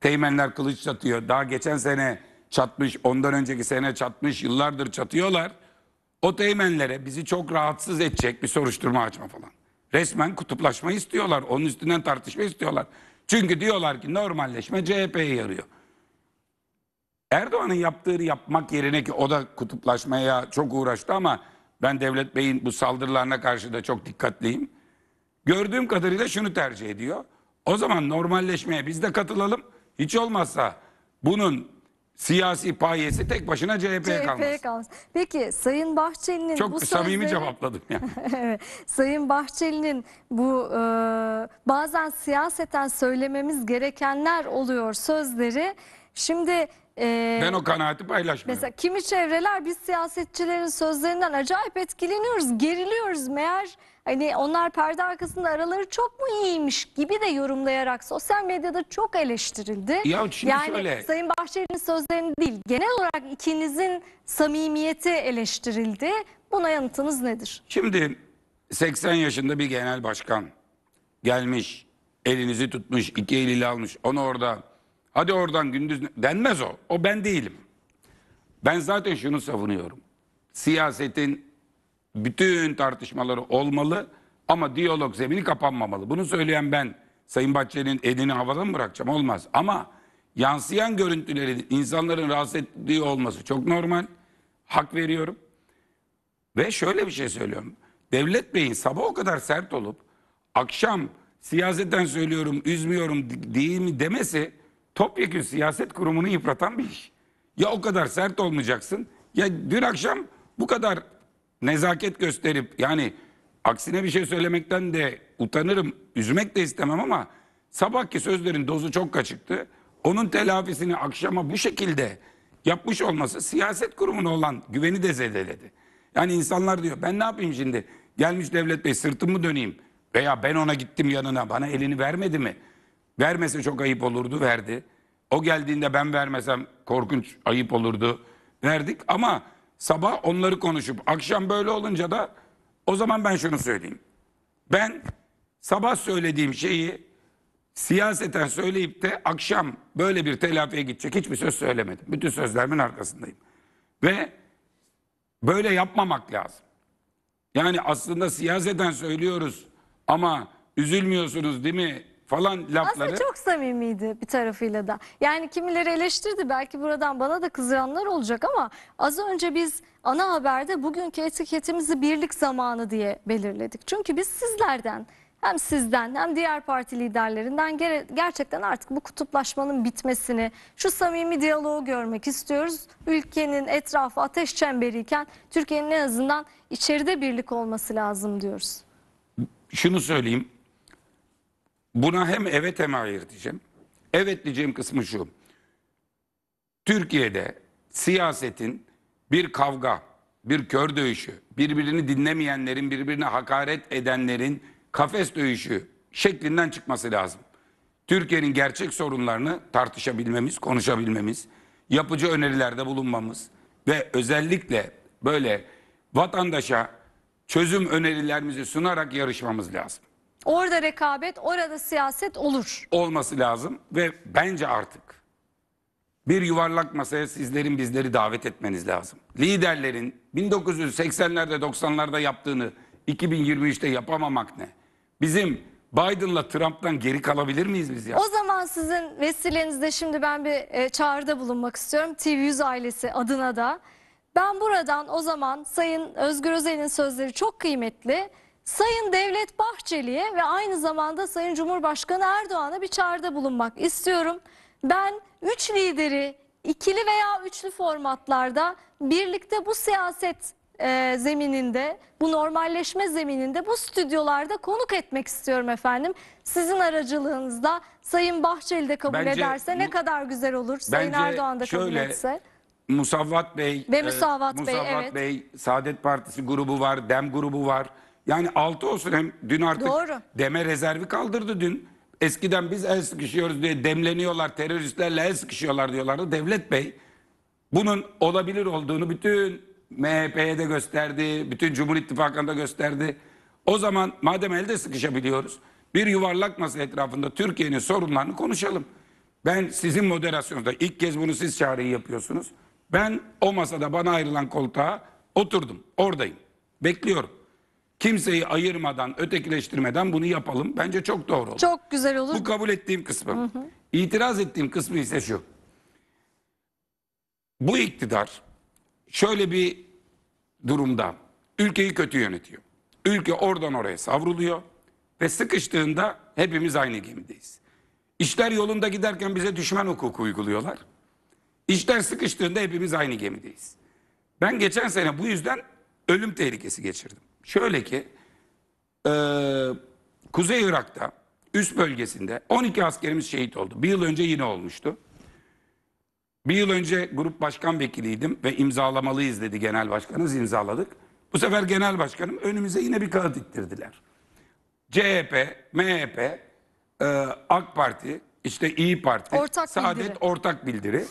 Teğmenler kılıç çatıyor. Daha geçen sene çatmış, ondan önceki sene çatmış, yıllardır çatıyorlar. O teğmenlere bizi çok rahatsız edecek bir soruşturma açma falan. Resmen kutuplaşma istiyorlar. Onun üstünden tartışma istiyorlar. Çünkü diyorlar ki normalleşme CHP'ye yarıyor. Erdoğan'ın yaptığı yapmak yerine ki o da kutuplaşmaya çok uğraştı ama ben Devlet Bey'in bu saldırılarına karşı da çok dikkatliyim gördüğüm kadarıyla şunu tercih ediyor. O zaman normalleşmeye biz de katılalım. Hiç olmazsa bunun siyasi payesi tek başına CHP'ye CHP kalmaz.
kalmaz. Peki Sayın Bahçeli'nin Çok bu samimi sözleri... cevapladım ya. Sayın Bahçeli'nin bu e, bazen siyaseten söylememiz gerekenler oluyor sözleri. Şimdi e, ben o
kanaati paylaşmıyorum.
Mesela kimi çevreler biz siyasetçilerin sözlerinden acayip etkileniyoruz, geriliyoruz. Meğer hani onlar perde arkasında araları çok mu iyiymiş gibi de yorumlayarak sosyal medyada çok eleştirildi. Ya şimdi yani şöyle. Sayın Bahçeli'nin sözlerini değil genel olarak ikinizin samimiyeti eleştirildi. Buna yanıtınız nedir?
Şimdi 80 yaşında bir genel başkan gelmiş elinizi tutmuş iki eliyle almış onu orada hadi oradan gündüz denmez o o ben değilim. Ben zaten şunu savunuyorum. Siyasetin bütün tartışmaları olmalı ama diyalog zemini kapanmamalı. Bunu söyleyen ben Sayın Bahçeli'nin elini havada mı bırakacağım? Olmaz. Ama yansıyan görüntülerin insanların rahatsız ettiği olması çok normal. Hak veriyorum. Ve şöyle bir şey söylüyorum. Devlet Bey'in sabah o kadar sert olup akşam siyasetten söylüyorum, üzmüyorum değil mi demesi topyekun siyaset kurumunu yıpratan bir iş. Ya o kadar sert olmayacaksın ya dün akşam bu kadar nezaket gösterip yani aksine bir şey söylemekten de utanırım, üzmek de istemem ama sabahki sözlerin dozu çok kaçıktı. Onun telafisini akşama bu şekilde yapmış olması siyaset kurumuna olan güveni de zedeledi. Yani insanlar diyor ben ne yapayım şimdi? Gelmiş Devlet Bey sırtımı döneyim veya ben ona gittim yanına bana elini vermedi mi? Vermese çok ayıp olurdu verdi. O geldiğinde ben vermesem korkunç ayıp olurdu verdik ama Sabah onları konuşup akşam böyle olunca da o zaman ben şunu söyleyeyim. Ben sabah söylediğim şeyi siyaseten söyleyip de akşam böyle bir telafiye gidecek hiçbir söz söylemedim. Bütün sözlerimin arkasındayım. Ve böyle yapmamak lazım. Yani aslında siyaseten söylüyoruz ama üzülmüyorsunuz değil mi? falan lafları. Aslında çok
samimiydi bir tarafıyla da. Yani kimileri eleştirdi belki buradan bana da kızıranlar olacak ama az önce biz ana haberde bugünkü etiketimizi birlik zamanı diye belirledik. Çünkü biz sizlerden hem sizden hem diğer parti liderlerinden gerçekten artık bu kutuplaşmanın bitmesini, şu samimi diyaloğu görmek istiyoruz. Ülkenin etrafı ateş çemberiyken Türkiye'nin en azından içeride birlik olması lazım diyoruz.
Şunu söyleyeyim, Buna hem evet hem hayır diyeceğim. Evet diyeceğim kısmı şu. Türkiye'de siyasetin bir kavga, bir kör dövüşü, birbirini dinlemeyenlerin, birbirine hakaret edenlerin kafes dövüşü şeklinden çıkması lazım. Türkiye'nin gerçek sorunlarını tartışabilmemiz, konuşabilmemiz, yapıcı önerilerde bulunmamız ve özellikle böyle vatandaşa çözüm önerilerimizi sunarak yarışmamız lazım.
Orada rekabet, orada siyaset olur.
Olması lazım ve bence artık bir yuvarlak masaya sizlerin bizleri davet etmeniz lazım. Liderlerin 1980'lerde 90'larda yaptığını 2023'te yapamamak ne? Bizim Biden'la Trump'tan geri kalabilir miyiz biz ya? O
zaman sizin vesilenizde şimdi ben bir e, çağrıda bulunmak istiyorum. TV100 ailesi adına da. Ben buradan o zaman Sayın Özgür Özel'in sözleri çok kıymetli. Sayın Devlet Bahçeli'ye ve aynı zamanda Sayın Cumhurbaşkanı Erdoğan'a bir çağrıda bulunmak istiyorum. Ben üç lideri ikili veya üçlü formatlarda birlikte bu siyaset e, zemininde, bu normalleşme zemininde, bu stüdyolarda konuk etmek istiyorum efendim. Sizin aracılığınızda Sayın Bahçeli de kabul bence, ederse ne kadar güzel olur. Sayın Erdoğan da kabul şöyle, etse.
Musavvat Bey ve Musavvat, e, Musavvat Bey, evet. Bey, Saadet Partisi grubu var, Dem grubu var. Yani 6 olsun hem dün artık Doğru. deme rezervi kaldırdı dün. Eskiden biz el sıkışıyoruz diye demleniyorlar, teröristlerle el sıkışıyorlar diyorlardı. Devlet Bey bunun olabilir olduğunu bütün MHP'ye de gösterdi, bütün Cumhur İttifakı'nda gösterdi. O zaman madem elde sıkışabiliyoruz, bir yuvarlak masa etrafında Türkiye'nin sorunlarını konuşalım. Ben sizin moderasyonda ilk kez bunu siz çağrıyı yapıyorsunuz. Ben o masada bana ayrılan koltuğa oturdum, oradayım, bekliyorum. Kimseyi ayırmadan, ötekileştirmeden bunu yapalım. Bence çok doğru olur. Çok güzel olur. Bu kabul ettiğim kısmı. Hı hı. İtiraz ettiğim kısmı ise şu. Bu iktidar şöyle bir durumda ülkeyi kötü yönetiyor. Ülke oradan oraya savruluyor ve sıkıştığında hepimiz aynı gemideyiz. İşler yolunda giderken bize düşman hukuku uyguluyorlar. İşler sıkıştığında hepimiz aynı gemideyiz. Ben geçen sene bu yüzden ölüm tehlikesi geçirdim. Şöyle ki e, Kuzey Irak'ta üst bölgesinde 12 askerimiz şehit oldu. Bir yıl önce yine olmuştu. Bir yıl önce grup başkan vekiliydim ve imzalamalıyız dedi genel başkanımız imzaladık. Bu sefer genel başkanım önümüze yine bir kağıt diktirdiler. CHP, MHP, e, AK Parti, işte İyi Parti, ortak Saadet bildiri. ortak bildiri.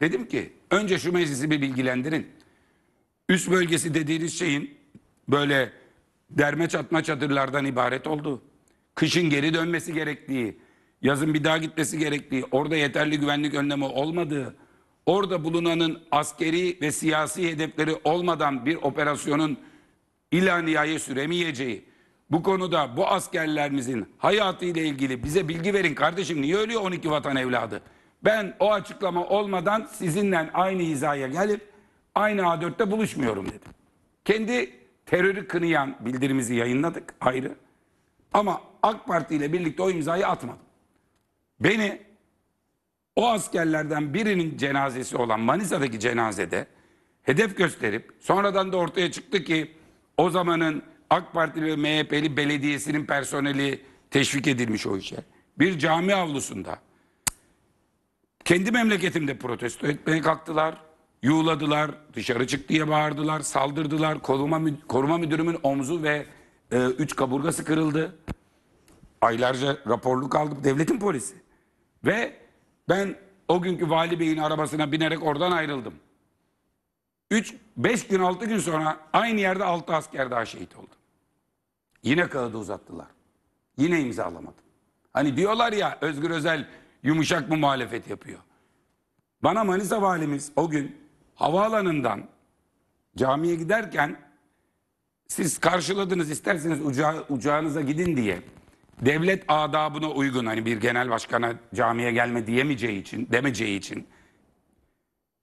Dedim ki önce şu meclisi bir bilgilendirin. Üst bölgesi dediğiniz şeyin böyle derme çatma çadırlardan ibaret oldu. Kışın geri dönmesi gerektiği, yazın bir daha gitmesi gerektiği, orada yeterli güvenlik önlemi olmadığı, orada bulunanın askeri ve siyasi hedefleri olmadan bir operasyonun ilaniyaya süremeyeceği, bu konuda bu askerlerimizin hayatı ile ilgili bize bilgi verin kardeşim niye ölüyor 12 vatan evladı? Ben o açıklama olmadan sizinle aynı hizaya gelip aynı A4'te buluşmuyorum dedim. Kendi terörü kınayan bildirimizi yayınladık ayrı. Ama AK Parti ile birlikte o imzayı atmadım. Beni o askerlerden birinin cenazesi olan Manisa'daki cenazede hedef gösterip sonradan da ortaya çıktı ki o zamanın AK Partili ve MHP'li belediyesinin personeli teşvik edilmiş o işe. Bir cami avlusunda kendi memleketimde protesto etmeye kalktılar. Yuğladılar, dışarı çık diye bağırdılar, saldırdılar. Koruma, koruma müdürümün omzu ve e, üç kaburgası kırıldı. Aylarca raporluk aldım. Devletin polisi. Ve ben o günkü vali beyin arabasına binerek oradan ayrıldım. Üç, beş gün altı gün sonra aynı yerde altı asker daha şehit oldu. Yine kağıdı uzattılar. Yine imzalamadım. Hani diyorlar ya Özgür Özel yumuşak mı muhalefet yapıyor. Bana Manisa valimiz o gün havaalanından camiye giderken siz karşıladınız isterseniz uca, ucağınıza gidin diye devlet adabına uygun hani bir genel başkana camiye gelme diyemeyeceği için demeyeceği için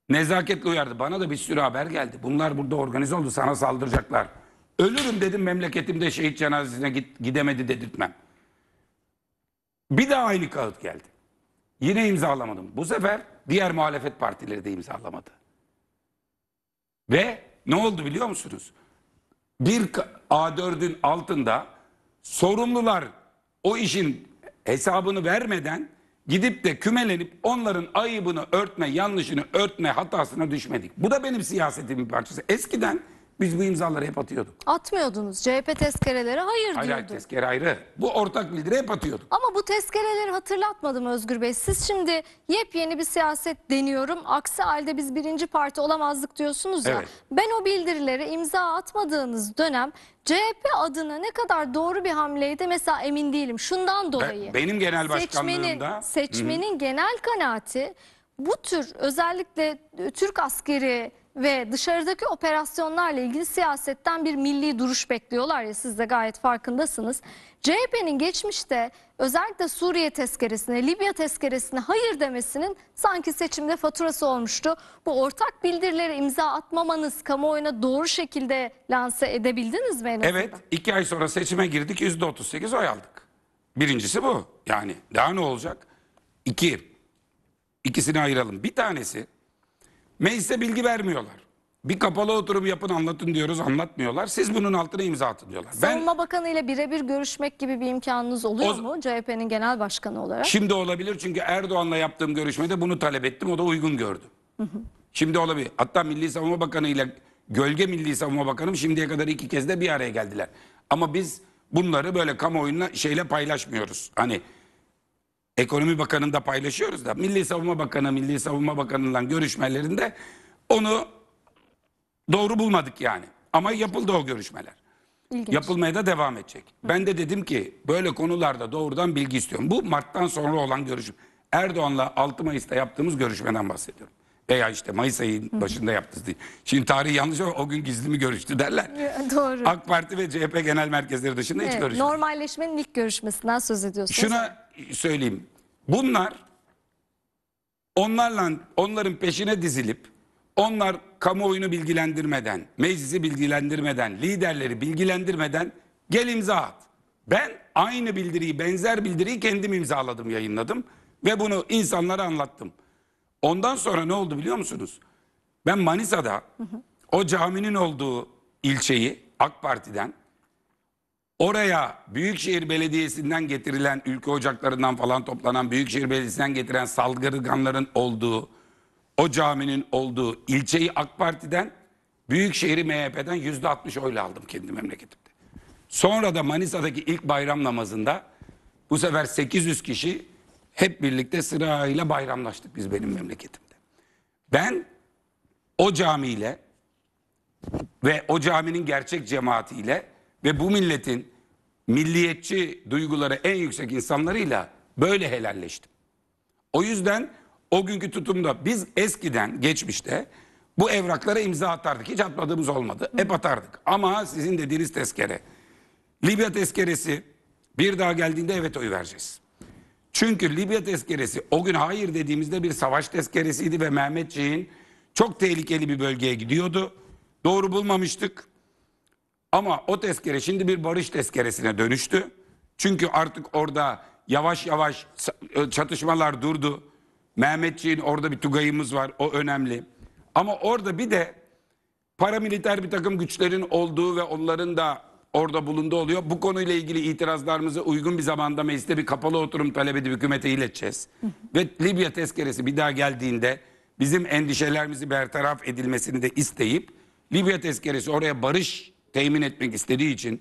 nezaketle uyardı. Bana da bir sürü haber geldi. Bunlar burada organize oldu sana saldıracaklar. Ölürüm dedim memleketimde şehit cenazesine git, gidemedi dedirtmem. Bir daha aynı kağıt geldi. Yine imzalamadım. Bu sefer diğer muhalefet partileri de imzalamadı. Ve ne oldu biliyor musunuz? Bir A4'ün altında sorumlular o işin hesabını vermeden gidip de kümelenip onların ayıbını örtme, yanlışını örtme hatasına düşmedik. Bu da benim siyasetimin parçası. Eskiden biz bu imzaları hep atıyorduk.
Atmıyordunuz. CHP tezkereleri hayır, diyordu. Hayır
tezkere ayrı. Bu ortak bildiri hep atıyorduk.
Ama bu tezkereleri hatırlatmadım Özgür Bey. Siz şimdi yepyeni bir siyaset deniyorum. Aksi halde biz birinci parti olamazdık diyorsunuz ya. Evet. Ben o bildirileri imza atmadığınız dönem CHP adına ne kadar doğru bir hamleydi mesela emin değilim. Şundan dolayı. benim genel başkanlığımda. Seçmenin, seçmenin genel kanaati bu tür özellikle Türk askeri ve dışarıdaki operasyonlarla ilgili siyasetten bir milli duruş bekliyorlar ya siz de gayet farkındasınız. CHP'nin geçmişte özellikle Suriye tezkeresine, Libya tezkeresine hayır demesinin sanki seçimde faturası olmuştu. Bu ortak bildirilere imza atmamanız kamuoyuna doğru şekilde lanse edebildiniz mi? Evet,
iki ay sonra seçime girdik %38 oy aldık. Birincisi bu yani daha ne olacak? İki, ikisini ayıralım. Bir tanesi Meclise bilgi vermiyorlar. Bir kapalı oturum yapın anlatın diyoruz anlatmıyorlar. Siz bunun altına imza atın diyorlar. Savunma
Bakanı ile birebir görüşmek gibi bir imkanınız oluyor O- mu CHP'nin genel başkanı olarak? Şimdi
olabilir çünkü Erdoğan'la yaptığım görüşmede bunu talep ettim. O da uygun gördü. Şimdi olabilir. Hatta Milli Savunma Bakanı ile Gölge Milli Savunma Bakanım şimdiye kadar iki kez de bir araya geldiler. Ama biz bunları böyle kamuoyuna şeyle paylaşmıyoruz. Hani Ekonomi Bakanı'nda paylaşıyoruz da Milli Savunma Bakanı, Milli Savunma Bakanı'ndan görüşmelerinde onu doğru bulmadık yani. Ama yapıldı o görüşmeler. İlginç. Yapılmaya da devam edecek. Hı. Ben de dedim ki böyle konularda doğrudan bilgi istiyorum. Bu Mart'tan sonra olan görüşme. Erdoğan'la 6 Mayıs'ta yaptığımız görüşmeden bahsediyorum. Veya işte Mayıs ayı başında yaptız diye. Şimdi tarih yanlış ama o gün gizli mi görüştü derler. Doğru. AK Parti ve CHP genel merkezleri dışında evet, hiç görüşmedi.
Normalleşmenin ilk görüşmesinden söz ediyorsunuz. Şuna
söyleyeyim. Bunlar onlarla onların peşine dizilip onlar kamuoyunu bilgilendirmeden, meclisi bilgilendirmeden, liderleri bilgilendirmeden gel imza at. Ben aynı bildiriyi, benzer bildiriyi kendim imzaladım, yayınladım ve bunu insanlara anlattım. Ondan sonra ne oldu biliyor musunuz? Ben Manisa'da hı hı. o caminin olduğu ilçeyi AK Parti'den Oraya Büyükşehir Belediyesi'nden getirilen ülke ocaklarından falan toplanan Büyükşehir Belediyesi'nden getiren saldırganların olduğu o caminin olduğu ilçeyi AK Parti'den Büyükşehir'i MHP'den yüzde altmış oyla aldım kendi memleketimde. Sonra da Manisa'daki ilk bayram namazında bu sefer 800 kişi hep birlikte sırayla bayramlaştık biz benim memleketimde. Ben o camiyle ve o caminin gerçek cemaatiyle ve bu milletin milliyetçi duyguları en yüksek insanlarıyla böyle helalleştim. O yüzden o günkü tutumda biz eskiden geçmişte bu evraklara imza atardık. Hiç atmadığımız olmadı. Hep atardık. Ama sizin dediğiniz tezkere. Libya tezkeresi bir daha geldiğinde evet oy vereceğiz. Çünkü Libya tezkeresi o gün hayır dediğimizde bir savaş tezkeresiydi ve Mehmetçiğin çok tehlikeli bir bölgeye gidiyordu. Doğru bulmamıştık. Ama o tezkere şimdi bir barış tezkeresine dönüştü. Çünkü artık orada yavaş yavaş çatışmalar durdu. Mehmetçiğin orada bir tugayımız var. O önemli. Ama orada bir de paramiliter bir takım güçlerin olduğu ve onların da orada bulunduğu oluyor. Bu konuyla ilgili itirazlarımızı uygun bir zamanda mecliste bir kapalı oturum talep edip hükümete ileteceğiz. ve Libya tezkeresi bir daha geldiğinde bizim endişelerimizi bertaraf edilmesini de isteyip Libya tezkeresi oraya barış temin etmek istediği için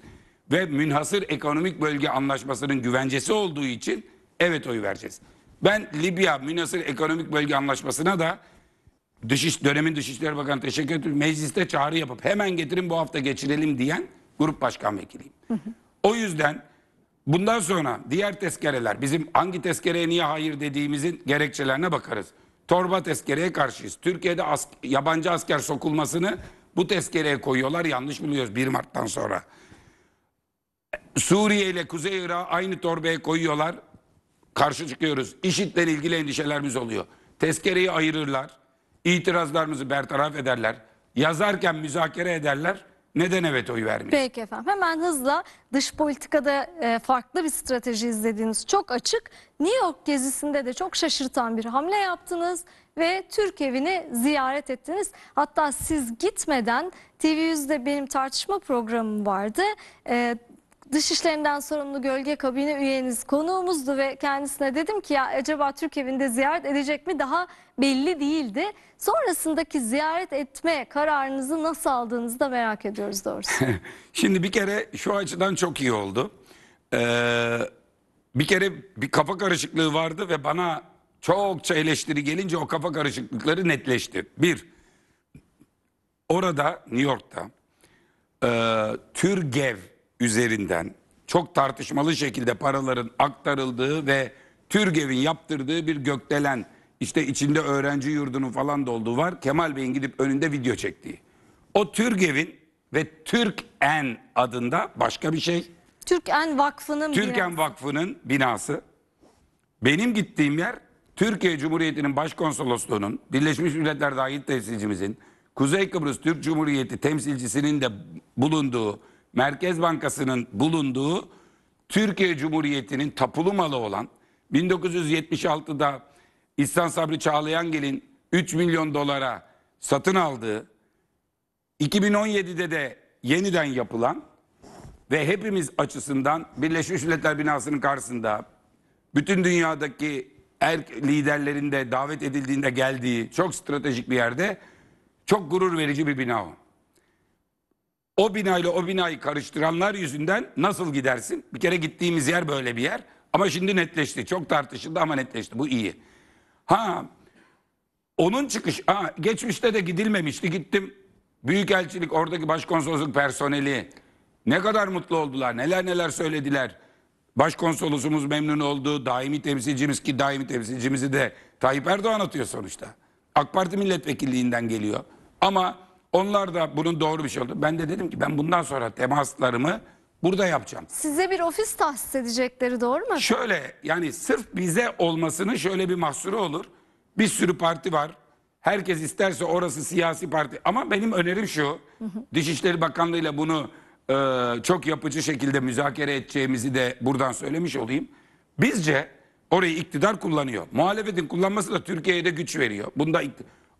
ve münhasır ekonomik bölge anlaşmasının güvencesi olduğu için evet oyu vereceğiz. Ben Libya münhasır ekonomik bölge anlaşmasına da dışiş dönemin Dışişleri Bakanı teşekkür ederim. Mecliste çağrı yapıp hemen getirin bu hafta geçirelim diyen grup başkan vekiliyim. Hı hı. O yüzden bundan sonra diğer tezkereler bizim hangi tezkereye niye hayır dediğimizin gerekçelerine bakarız. Torba tezkereye karşıyız. Türkiye'de as yabancı asker sokulmasını bu tezkereye koyuyorlar yanlış biliyoruz 1 Mart'tan sonra. Suriye ile Kuzey Irak aynı torbaya koyuyorlar. Karşı çıkıyoruz. İşit'le ilgili endişelerimiz oluyor. Tezkereyi ayırırlar. İtirazlarımızı bertaraf ederler. Yazarken müzakere ederler. Neden evet oy vermiyor?
Peki efendim. Hemen hızla dış politikada e, farklı bir strateji izlediğiniz çok açık. New York gezisinde de çok şaşırtan bir hamle yaptınız ve Türk evini ziyaret ettiniz. Hatta siz gitmeden TV100'de benim tartışma programım vardı. Ee, Dışişlerinden sorumlu gölge kabine üyeniz konuğumuzdu ve kendisine dedim ki ya acaba Türk evinde ziyaret edecek mi daha belli değildi. Sonrasındaki ziyaret etme kararınızı nasıl aldığınızı da merak ediyoruz doğrusu.
Şimdi bir kere şu açıdan çok iyi oldu. Ee, bir kere bir kafa karışıklığı vardı ve bana çokça eleştiri gelince o kafa karışıklıkları netleşti. Bir, orada New York'ta e, Türgev üzerinden çok tartışmalı şekilde paraların aktarıldığı ve Türgev'in yaptırdığı bir gökdelen işte içinde öğrenci yurdunun falan da olduğu var. Kemal Bey'in gidip önünde video çektiği. O Türgev'in ve Türk En adında başka bir şey.
Türk En Vakfı'nın Türk En
Vakfı'nın binası. Benim gittiğim yer Türkiye Cumhuriyeti'nin Başkonsolosluğu'nun, Birleşmiş Milletler dahil temsilcimizin, Kuzey Kıbrıs Türk Cumhuriyeti temsilcisinin de bulunduğu, Merkez Bankası'nın bulunduğu Türkiye Cumhuriyeti'nin tapulu malı olan 1976'da İhsan Sabri Çağlayangil'in 3 milyon dolara satın aldığı 2017'de de yeniden yapılan ve hepimiz açısından Birleşmiş Milletler binasının karşısında bütün dünyadaki er liderlerinde davet edildiğinde geldiği çok stratejik bir yerde çok gurur verici bir bina o. O binayla o binayı karıştıranlar yüzünden nasıl gidersin? Bir kere gittiğimiz yer böyle bir yer. Ama şimdi netleşti. Çok tartışıldı ama netleşti. Bu iyi. Ha onun çıkış ha, geçmişte de gidilmemişti. Gittim. Büyükelçilik oradaki başkonsolosluk personeli ne kadar mutlu oldular. Neler neler söylediler. Başkonsolosumuz memnun oldu. Daimi temsilcimiz ki daimi temsilcimizi de Tayyip Erdoğan atıyor sonuçta. AK Parti milletvekilliğinden geliyor. Ama onlar da bunun doğru bir şey oldu. Ben de dedim ki ben bundan sonra temaslarımı burada yapacağım.
Size bir ofis tahsis edecekleri doğru mu?
Şöyle yani sırf bize olmasının şöyle bir mahsuru olur. Bir sürü parti var. Herkes isterse orası siyasi parti. Ama benim önerim şu. Hı hı. Dışişleri Bakanlığı'yla bunu e, çok yapıcı şekilde müzakere edeceğimizi de buradan söylemiş olayım. Bizce orayı iktidar kullanıyor. Muhalefetin kullanması da Türkiye'ye de güç veriyor. Bunda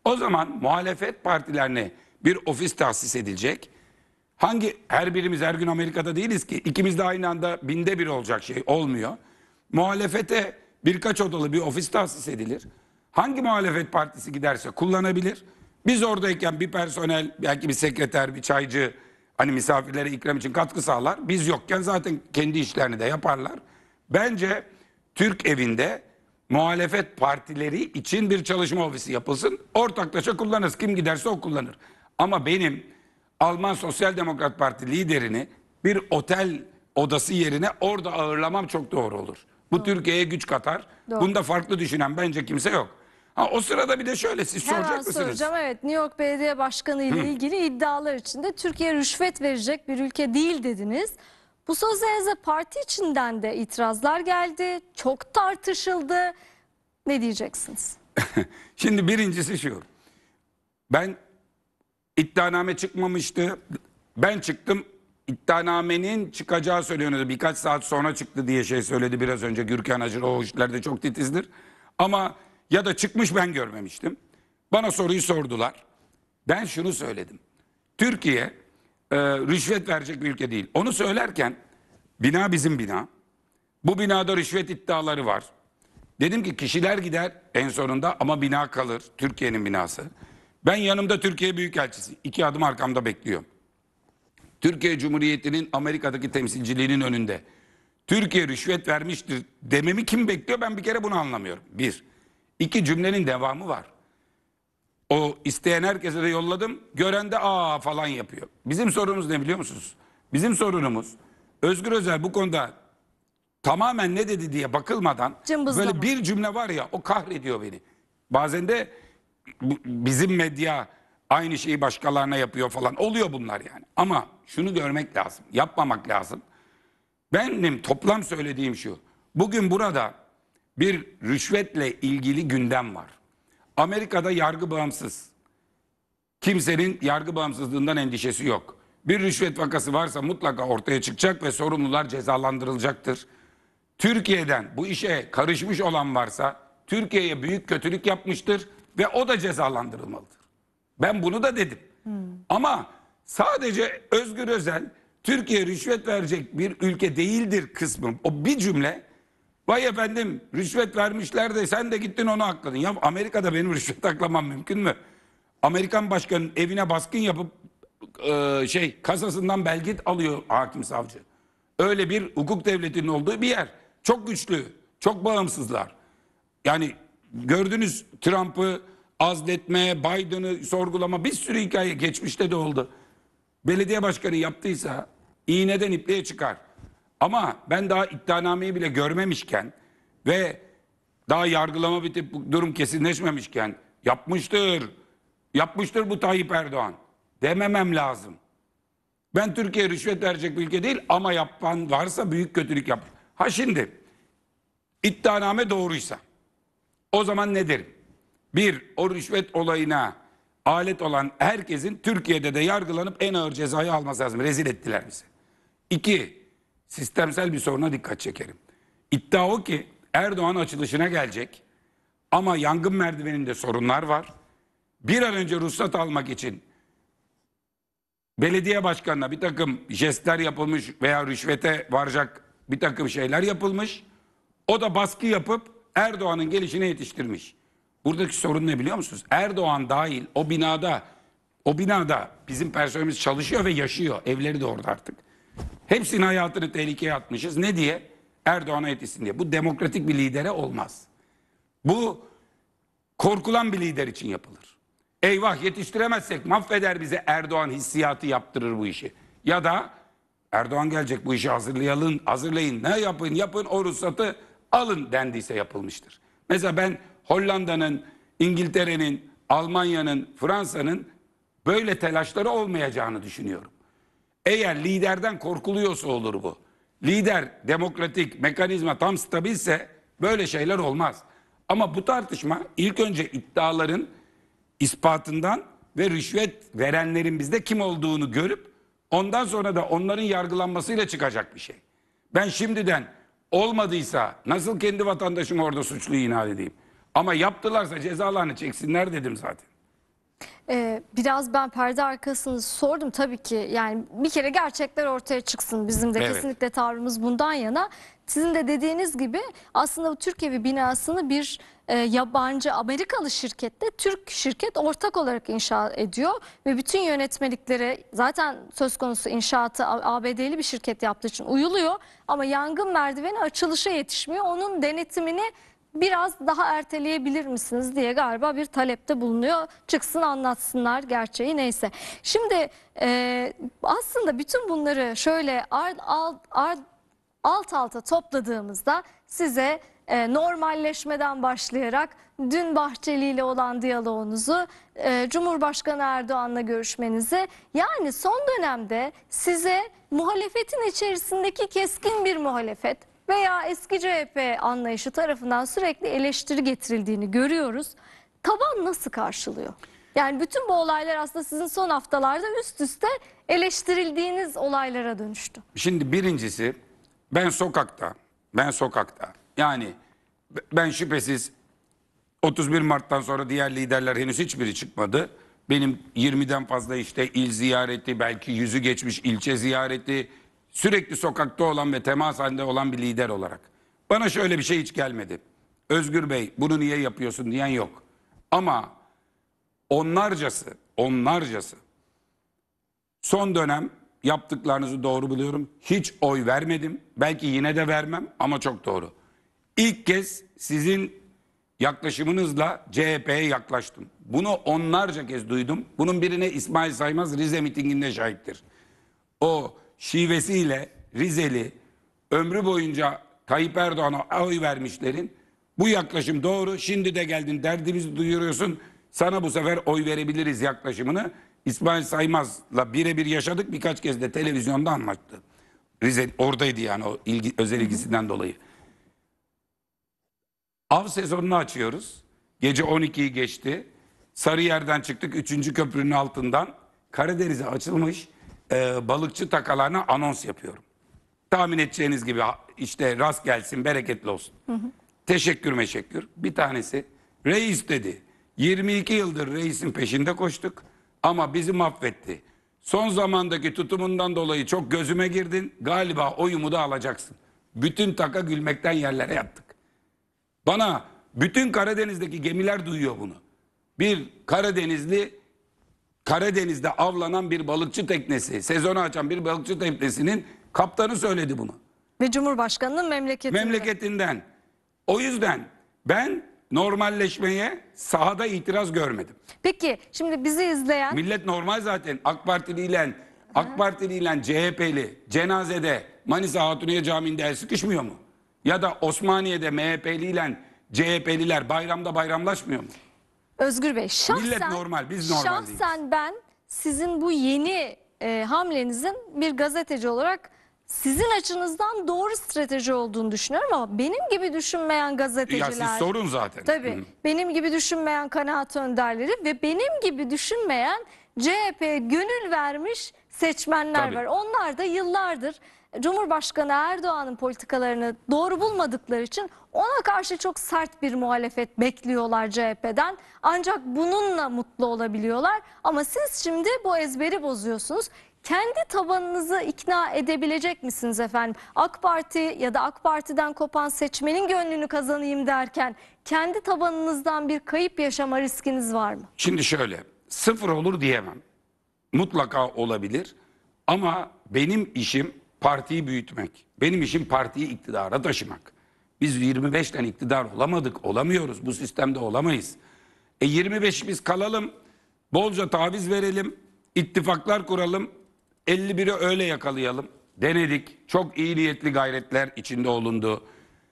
o zaman muhalefet partilerine bir ofis tahsis edilecek. Hangi her birimiz her gün Amerika'da değiliz ki ikimiz de aynı anda binde bir olacak şey olmuyor. Muhalefete birkaç odalı bir ofis tahsis edilir. Hangi muhalefet partisi giderse kullanabilir. Biz oradayken bir personel belki bir sekreter bir çaycı Hani misafirlere ikram için katkı sağlar. Biz yokken zaten kendi işlerini de yaparlar. Bence Türk evinde muhalefet partileri için bir çalışma ofisi yapılsın. Ortaklaşa kullanırız. Kim giderse o kullanır. Ama benim Alman Sosyal Demokrat Parti liderini bir otel odası yerine orada ağırlamam çok doğru olur. Bu Türkiye'ye güç katar. Doğru. Bunda farklı düşünen bence kimse yok. Ha, o sırada bir de şöyle siz Hemen soracak mısınız? soracağım
evet New York Belediye Başkanı ile ilgili iddialar içinde Türkiye rüşvet verecek bir ülke değil dediniz. Bu sözlerinize parti içinden de itirazlar geldi. Çok tartışıldı. Ne diyeceksiniz?
Şimdi birincisi şu. Ben iddianame çıkmamıştı. Ben çıktım. İddianamenin çıkacağı söyleniyordu. Birkaç saat sonra çıktı diye şey söyledi biraz önce. Gürkan Acır o işlerde çok titizdir. Ama ya da çıkmış ben görmemiştim. Bana soruyu sordular. Ben şunu söyledim. Türkiye e, rüşvet verecek bir ülke değil. Onu söylerken bina bizim bina. Bu binada rüşvet iddiaları var. Dedim ki kişiler gider en sonunda ama bina kalır. Türkiye'nin binası. Ben yanımda Türkiye Büyükelçisi. iki adım arkamda bekliyor. Türkiye Cumhuriyeti'nin Amerika'daki temsilciliğinin önünde. Türkiye rüşvet vermiştir dememi kim bekliyor ben bir kere bunu anlamıyorum. Bir. İki cümlenin devamı var. O isteyen herkese de yolladım. Gören de aa falan yapıyor. Bizim sorunumuz ne biliyor musunuz? Bizim sorunumuz Özgür Özel bu konuda tamamen ne dedi diye bakılmadan Cımbızlama. böyle bir cümle var ya o kahrediyor beni. Bazen de bizim medya aynı şeyi başkalarına yapıyor falan. Oluyor bunlar yani. Ama şunu görmek lazım. Yapmamak lazım. Benim toplam söylediğim şu. Bugün burada bir rüşvetle ilgili gündem var. Amerika'da yargı bağımsız. Kimsenin yargı bağımsızlığından endişesi yok. Bir rüşvet vakası varsa mutlaka ortaya çıkacak ve sorumlular cezalandırılacaktır. Türkiye'den bu işe karışmış olan varsa Türkiye'ye büyük kötülük yapmıştır ve o da cezalandırılmalıdır. Ben bunu da dedim. Hmm. Ama sadece Özgür Özel Türkiye rüşvet verecek bir ülke değildir kısmı o bir cümle Vay efendim rüşvet vermişler de sen de gittin onu akladın. Ya Amerika'da benim rüşvet aklamam mümkün mü? Amerikan başkanın evine baskın yapıp e, şey kasasından belge alıyor hakim savcı. Öyle bir hukuk devletinin olduğu bir yer. Çok güçlü, çok bağımsızlar. Yani gördünüz Trump'ı azletme, Biden'ı sorgulama bir sürü hikaye geçmişte de oldu. Belediye başkanı yaptıysa iğneden ipliğe çıkar. Ama ben daha iddianameyi bile görmemişken ve daha yargılama bitip bu durum kesinleşmemişken yapmıştır, yapmıştır bu Tayyip Erdoğan dememem lazım. Ben Türkiye rüşvet verecek bir ülke değil ama yapan varsa büyük kötülük yapar. Ha şimdi iddianame doğruysa o zaman nedir? Bir, o rüşvet olayına alet olan herkesin Türkiye'de de yargılanıp en ağır cezayı alması lazım. Rezil ettiler bizi. İki, sistemsel bir soruna dikkat çekerim. İddia o ki Erdoğan açılışına gelecek ama yangın merdiveninde sorunlar var. Bir an önce ruhsat almak için belediye başkanına bir takım jestler yapılmış veya rüşvete varacak bir takım şeyler yapılmış. O da baskı yapıp Erdoğan'ın gelişine yetiştirmiş. Buradaki sorun ne biliyor musunuz? Erdoğan dahil o binada o binada bizim personelimiz çalışıyor ve yaşıyor. Evleri de orada artık. Hepsinin hayatını tehlikeye atmışız. Ne diye? Erdoğan'a yetişsin diye. Bu demokratik bir lidere olmaz. Bu korkulan bir lider için yapılır. Eyvah yetiştiremezsek mahveder bize Erdoğan hissiyatı yaptırır bu işi. Ya da Erdoğan gelecek bu işi hazırlayalım, hazırlayın ne yapın yapın o ruhsatı alın dendiyse yapılmıştır. Mesela ben Hollanda'nın, İngiltere'nin, Almanya'nın, Fransa'nın böyle telaşları olmayacağını düşünüyorum. Eğer liderden korkuluyorsa olur bu. Lider demokratik mekanizma tam stabilse böyle şeyler olmaz. Ama bu tartışma ilk önce iddiaların ispatından ve rüşvet verenlerin bizde kim olduğunu görüp ondan sonra da onların yargılanmasıyla çıkacak bir şey. Ben şimdiden olmadıysa nasıl kendi vatandaşım orada suçlu inan edeyim? Ama yaptılarsa cezalarını çeksinler dedim zaten.
Ee, biraz ben perde arkasını sordum tabii ki yani bir kere gerçekler ortaya çıksın bizim de Evet. kesinlikle tavrımız bundan yana. Sizin de dediğiniz gibi aslında bu Türk evi binasını bir e, yabancı Amerikalı şirkette Türk şirket ortak olarak inşa ediyor ve bütün yönetmelikleri zaten söz konusu inşaatı ABD'li bir şirket yaptığı için uyuluyor ama yangın merdiveni açılışa yetişmiyor. Onun denetimini biraz daha erteleyebilir misiniz diye galiba bir talepte bulunuyor. Çıksın anlatsınlar gerçeği neyse. Şimdi e, aslında bütün bunları şöyle ard, ard, ard, alt alta topladığımızda size e, normalleşmeden başlayarak dün Bahçeli ile olan diyaloğunuzu, e, Cumhurbaşkanı Erdoğan'la görüşmenizi yani son dönemde size muhalefetin içerisindeki keskin bir muhalefet, veya eski CHP anlayışı tarafından sürekli eleştiri getirildiğini görüyoruz. Taban nasıl karşılıyor? Yani bütün bu olaylar aslında sizin son haftalarda üst üste eleştirildiğiniz olaylara dönüştü.
Şimdi birincisi ben sokakta, ben sokakta yani ben şüphesiz 31 Mart'tan sonra diğer liderler henüz hiçbiri çıkmadı. Benim 20'den fazla işte il ziyareti, belki yüzü geçmiş ilçe ziyareti, sürekli sokakta olan ve temas halinde olan bir lider olarak. Bana şöyle bir şey hiç gelmedi. Özgür Bey bunu niye yapıyorsun diyen yok. Ama onlarcası, onlarcası son dönem yaptıklarınızı doğru buluyorum. Hiç oy vermedim. Belki yine de vermem ama çok doğru. İlk kez sizin yaklaşımınızla CHP'ye yaklaştım. Bunu onlarca kez duydum. Bunun birine İsmail Saymaz Rize mitinginde şahittir. O şivesiyle Rizeli ömrü boyunca Tayyip Erdoğan'a oy vermişlerin bu yaklaşım doğru. Şimdi de geldin derdimizi duyuruyorsun. Sana bu sefer oy verebiliriz yaklaşımını. İsmail Saymaz'la birebir yaşadık. Birkaç kez de televizyonda anlattı. Rize oradaydı yani o ilgi, özel ilgisinden dolayı. Av sezonunu açıyoruz. Gece 12'yi geçti. Sarıyer'den çıktık 3. köprünün altından. Karadeniz'e açılmış e, balıkçı takalarına anons yapıyorum. Tahmin edeceğiniz gibi işte rast gelsin, bereketli olsun. Hı hı. Teşekkür meşekkür. Bir tanesi reis dedi. 22 yıldır reisin peşinde koştuk ama bizi mahvetti. Son zamandaki tutumundan dolayı çok gözüme girdin. Galiba oyumu da alacaksın. Bütün taka gülmekten yerlere yattık. Bana bütün Karadeniz'deki gemiler duyuyor bunu. Bir Karadenizli Karadeniz'de avlanan bir balıkçı teknesi, sezonu açan bir balıkçı teknesinin kaptanı söyledi bunu.
Ve Cumhurbaşkanı'nın memleketinden.
Memleketinden. O yüzden ben normalleşmeye sahada itiraz görmedim.
Peki şimdi bizi izleyen...
Millet normal zaten AK Partiliyle, AK Partiliyle CHP'li cenazede Manisa Hatuniye Camii'nde el sıkışmıyor mu? Ya da Osmaniye'de MHP'liyle CHP'liler bayramda bayramlaşmıyor mu? Özgür Bey şahsen, Millet normal biz normal şahsen
ben sizin bu yeni e, hamlenizin bir gazeteci olarak sizin açınızdan doğru strateji olduğunu düşünüyorum ama benim gibi düşünmeyen gazeteciler. Ya siz sorun zaten. Tabii. Hı. Benim gibi düşünmeyen kanaat önderleri ve benim gibi düşünmeyen CHP gönül vermiş seçmenler Tabii. var. Onlar da yıllardır Cumhurbaşkanı Erdoğan'ın politikalarını doğru bulmadıkları için ona karşı çok sert bir muhalefet bekliyorlar CHP'den. Ancak bununla mutlu olabiliyorlar. Ama siz şimdi bu ezberi bozuyorsunuz. Kendi tabanınızı ikna edebilecek misiniz efendim? AK Parti ya da AK Parti'den kopan seçmenin gönlünü kazanayım derken kendi tabanınızdan bir kayıp yaşama riskiniz var mı?
Şimdi şöyle sıfır olur diyemem. Mutlaka olabilir ama benim işim partiyi büyütmek. Benim işim partiyi iktidara taşımak. Biz 25'ten iktidar olamadık, olamıyoruz. Bu sistemde olamayız. E 25 biz kalalım, bolca taviz verelim, ittifaklar kuralım, 51'i öyle yakalayalım. Denedik, çok iyi niyetli gayretler içinde olundu.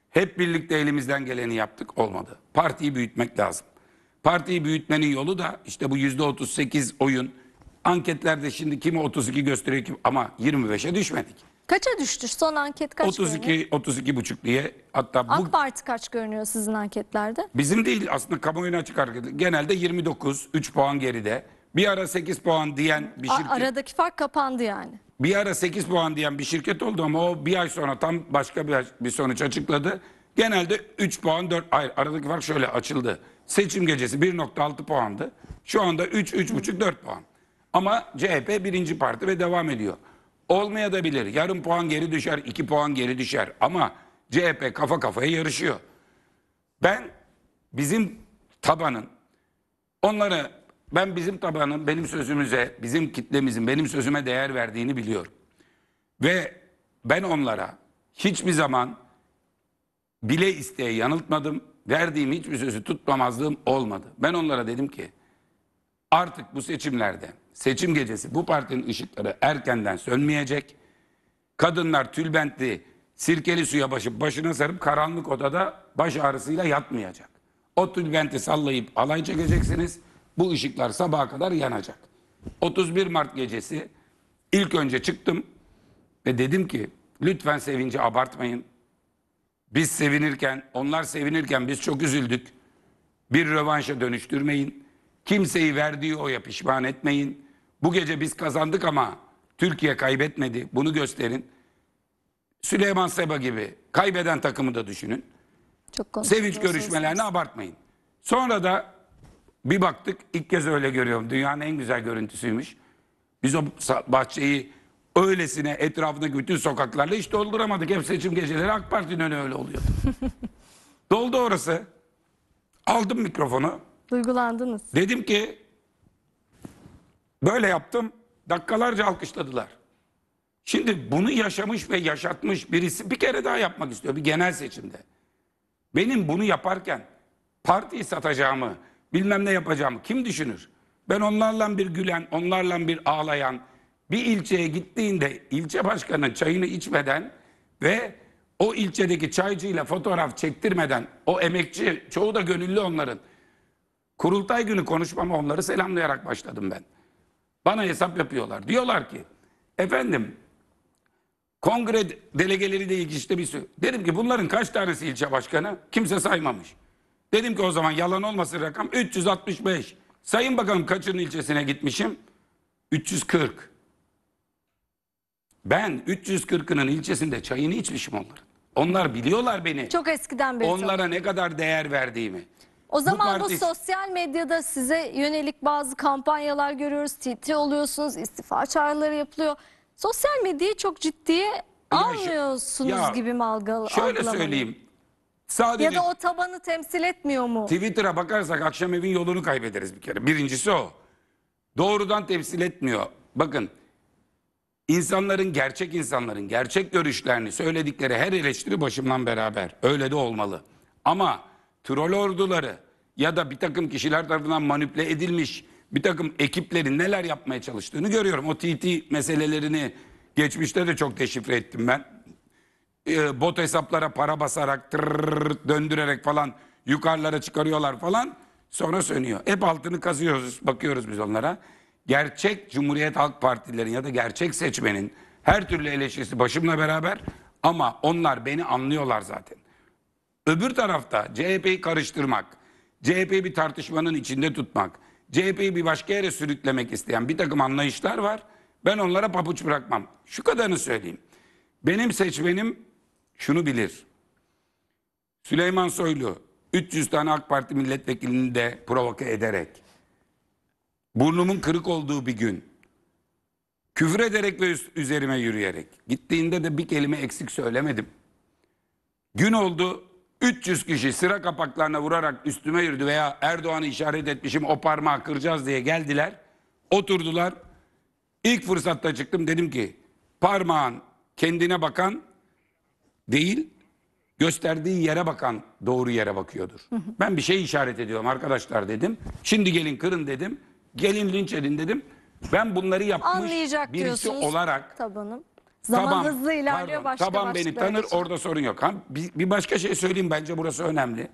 Hep birlikte elimizden geleni yaptık, olmadı. Partiyi büyütmek lazım. Partiyi büyütmenin yolu da işte bu %38 oyun. Anketlerde şimdi kimi 32 gösteriyor ki ama 25'e düşmedik.
Kaça düştü? Son anket kaç 32
32 buçuk diye hatta bu AK
Parti kaç görünüyor sizin anketlerde?
bizim değil aslında kamuoyuna açık hareket. Genelde 29 3 puan geride. Bir ara 8 puan diyen bir A- şirket.
aradaki fark kapandı
yani. Bir ara 8 puan diyen bir şirket oldu ama o bir ay sonra tam başka bir, bir sonuç açıkladı. Genelde 3 puan 4 hayır aradaki fark şöyle açıldı. Seçim gecesi 1.6 puandı. Şu anda 3 3.5 4 puan. Ama CHP birinci parti ve devam ediyor. Olmaya da bilir. Yarım puan geri düşer, iki puan geri düşer. Ama CHP kafa kafaya yarışıyor. Ben bizim tabanın onları ben bizim tabanın benim sözümüze, bizim kitlemizin benim sözüme değer verdiğini biliyorum. Ve ben onlara hiçbir zaman bile isteye yanıltmadım. Verdiğim hiçbir sözü tutmamazlığım olmadı. Ben onlara dedim ki Artık bu seçimlerde seçim gecesi bu partinin ışıkları erkenden sönmeyecek. Kadınlar tülbentli sirkeli suya başı başına sarıp karanlık odada baş ağrısıyla yatmayacak. O tülbenti sallayıp alay çekeceksiniz. Bu ışıklar sabaha kadar yanacak. 31 Mart gecesi ilk önce çıktım ve dedim ki lütfen sevinci abartmayın. Biz sevinirken, onlar sevinirken biz çok üzüldük. Bir rövanşa dönüştürmeyin. Kimseyi verdiği oya pişman etmeyin. Bu gece biz kazandık ama Türkiye kaybetmedi. Bunu gösterin. Süleyman Seba gibi kaybeden takımı da düşünün.
Çok Sevinç görüşmelerini
abartmayın. Sonra da bir baktık ilk kez öyle görüyorum. Dünyanın en güzel görüntüsüymüş. Biz o bahçeyi öylesine etrafındaki bütün sokaklarla hiç dolduramadık. Hep seçim geceleri AK Parti'nin önü öyle oluyordu. Doldu orası. Aldım mikrofonu.
Duygulandınız.
Dedim ki böyle yaptım dakikalarca alkışladılar. Şimdi bunu yaşamış ve yaşatmış birisi bir kere daha yapmak istiyor bir genel seçimde. Benim bunu yaparken partiyi satacağımı, bilmem ne yapacağımı kim düşünür? Ben onlarla bir gülen, onlarla bir ağlayan, bir ilçeye gittiğinde ilçe başkanının çayını içmeden ve o ilçedeki çaycıyla fotoğraf çektirmeden, o emekçi çoğu da gönüllü onların Kurultay günü konuşmama onları selamlayarak başladım ben. Bana hesap yapıyorlar. Diyorlar ki efendim kongre delegeleriyle ilgili işte bir sürü. Dedim ki bunların kaç tanesi ilçe başkanı? Kimse saymamış. Dedim ki o zaman yalan olmasın rakam 365. Sayın bakalım kaçının ilçesine gitmişim? 340. Ben 340'ının ilçesinde çayını içmişim onların. Onlar biliyorlar beni. Çok
eskiden beri. Onlara
çok... ne kadar değer verdiğimi. O zaman bu, bu sosyal
medyada size yönelik bazı kampanyalar görüyoruz. TT oluyorsunuz, istifa çağrıları yapılıyor. Sosyal medyayı çok ciddiye almıyorsunuz ya, gibi mi Şöyle algılamayı. söyleyeyim.
Sadece ya da o
tabanı temsil etmiyor mu?
Twitter'a bakarsak akşam evin yolunu kaybederiz bir kere. Birincisi o. Doğrudan temsil etmiyor. Bakın insanların gerçek insanların gerçek görüşlerini söyledikleri her eleştiri başımdan beraber. Öyle de olmalı. Ama troll orduları ya da bir takım kişiler tarafından manipüle edilmiş bir takım ekiplerin neler yapmaya çalıştığını görüyorum. O TT meselelerini geçmişte de çok deşifre ettim ben. E, bot hesaplara para basarak tırrrr, döndürerek falan yukarılara çıkarıyorlar falan sonra sönüyor. Hep altını kazıyoruz bakıyoruz biz onlara. Gerçek Cumhuriyet Halk Partilerin ya da gerçek seçmenin her türlü eleştirisi başımla beraber ama onlar beni anlıyorlar zaten. Öbür tarafta CHP'yi karıştırmak, CHP'yi bir tartışmanın içinde tutmak, CHP'yi bir başka yere sürüklemek isteyen bir takım anlayışlar var. Ben onlara papuç bırakmam. Şu kadarını söyleyeyim. Benim seçmenim şunu bilir. Süleyman Soylu 300 tane AK Parti milletvekilini de provoke ederek burnumun kırık olduğu bir gün küfür ederek ve üzerime yürüyerek gittiğinde de bir kelime eksik söylemedim. Gün oldu 300 kişi sıra kapaklarına vurarak üstüme yürüdü veya Erdoğan'ı işaret etmişim o parmağı kıracağız diye geldiler. Oturdular. İlk fırsatta çıktım dedim ki parmağın kendine bakan değil gösterdiği yere bakan doğru yere bakıyordur. Ben bir şey işaret ediyorum arkadaşlar dedim. Şimdi gelin kırın dedim. Gelin linç edin dedim. Ben bunları yapmış Anlayacak birisi olarak
Tabanım. Zaman tamam, hızlı ilerliyor pardon, başka Taban beni tanır için. orada
sorun yok. bir, bir başka şey söyleyeyim bence burası önemli.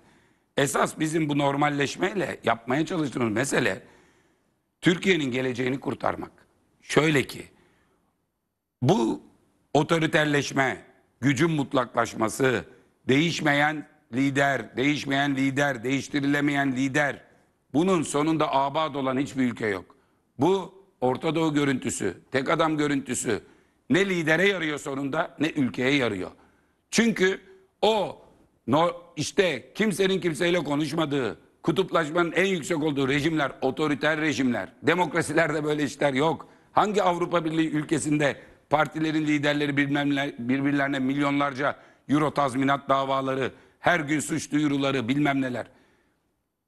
Esas bizim bu normalleşmeyle yapmaya çalıştığımız mesele Türkiye'nin geleceğini kurtarmak. Şöyle ki bu otoriterleşme, gücün mutlaklaşması, değişmeyen lider, değişmeyen lider, değiştirilemeyen lider. Bunun sonunda abad olan hiçbir ülke yok. Bu Orta Doğu görüntüsü, tek adam görüntüsü, ne lidere yarıyor sonunda ne ülkeye yarıyor. Çünkü o no, işte kimsenin kimseyle konuşmadığı, kutuplaşmanın en yüksek olduğu rejimler, otoriter rejimler, demokrasilerde böyle işler yok. Hangi Avrupa Birliği ülkesinde partilerin liderleri birbirlerine milyonlarca euro tazminat davaları, her gün suç duyuruları bilmem neler.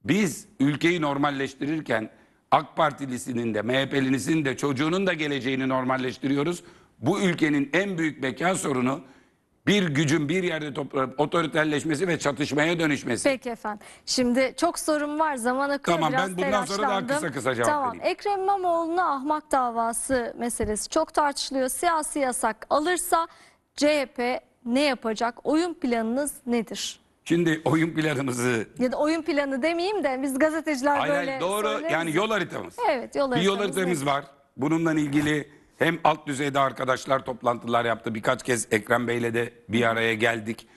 Biz ülkeyi normalleştirirken AK Partilisinin de MHP'lisinin de çocuğunun da geleceğini normalleştiriyoruz bu ülkenin en büyük mekan sorunu bir gücün bir yerde toplanıp otoriterleşmesi ve çatışmaya dönüşmesi.
Peki efendim. Şimdi çok sorum var. Zaman akıyor. Tamam Biraz ben bundan sonra daha kısa kısa cevap tamam. vereyim. Ekrem İmamoğlu'na ahmak davası meselesi çok tartışılıyor. Siyasi yasak alırsa CHP ne yapacak? Oyun planınız nedir?
Şimdi oyun planımızı...
Ya da oyun planı demeyeyim de biz gazeteciler hayır, böyle... Hayır doğru yani yol haritamız. Evet yol haritamız. Bir yol haritamız var.
Bununla ilgili hem alt düzeyde arkadaşlar toplantılar yaptı. Birkaç kez Ekrem Bey'le de bir araya geldik.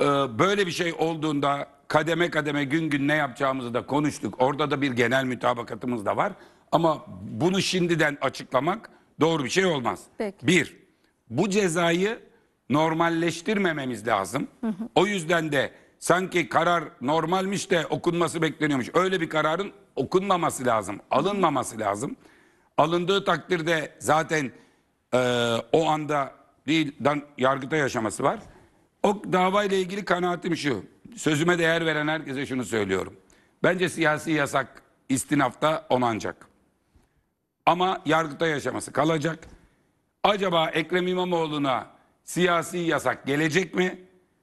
Ee, böyle bir şey olduğunda kademe kademe gün gün ne yapacağımızı da konuştuk. Orada da bir genel mütabakatımız da var. Ama bunu şimdiden açıklamak doğru bir şey olmaz. Peki. Bir, bu cezayı normalleştirmememiz lazım. O yüzden de sanki karar normalmiş de okunması bekleniyormuş. Öyle bir kararın okunmaması lazım, alınmaması lazım alındığı takdirde zaten e, o anda değil dan, yargıta yaşaması var. O davayla ilgili kanaatim şu. Sözüme değer veren herkese şunu söylüyorum. Bence siyasi yasak istinafta onanacak. Ama yargıta yaşaması kalacak. Acaba Ekrem İmamoğlu'na siyasi yasak gelecek mi?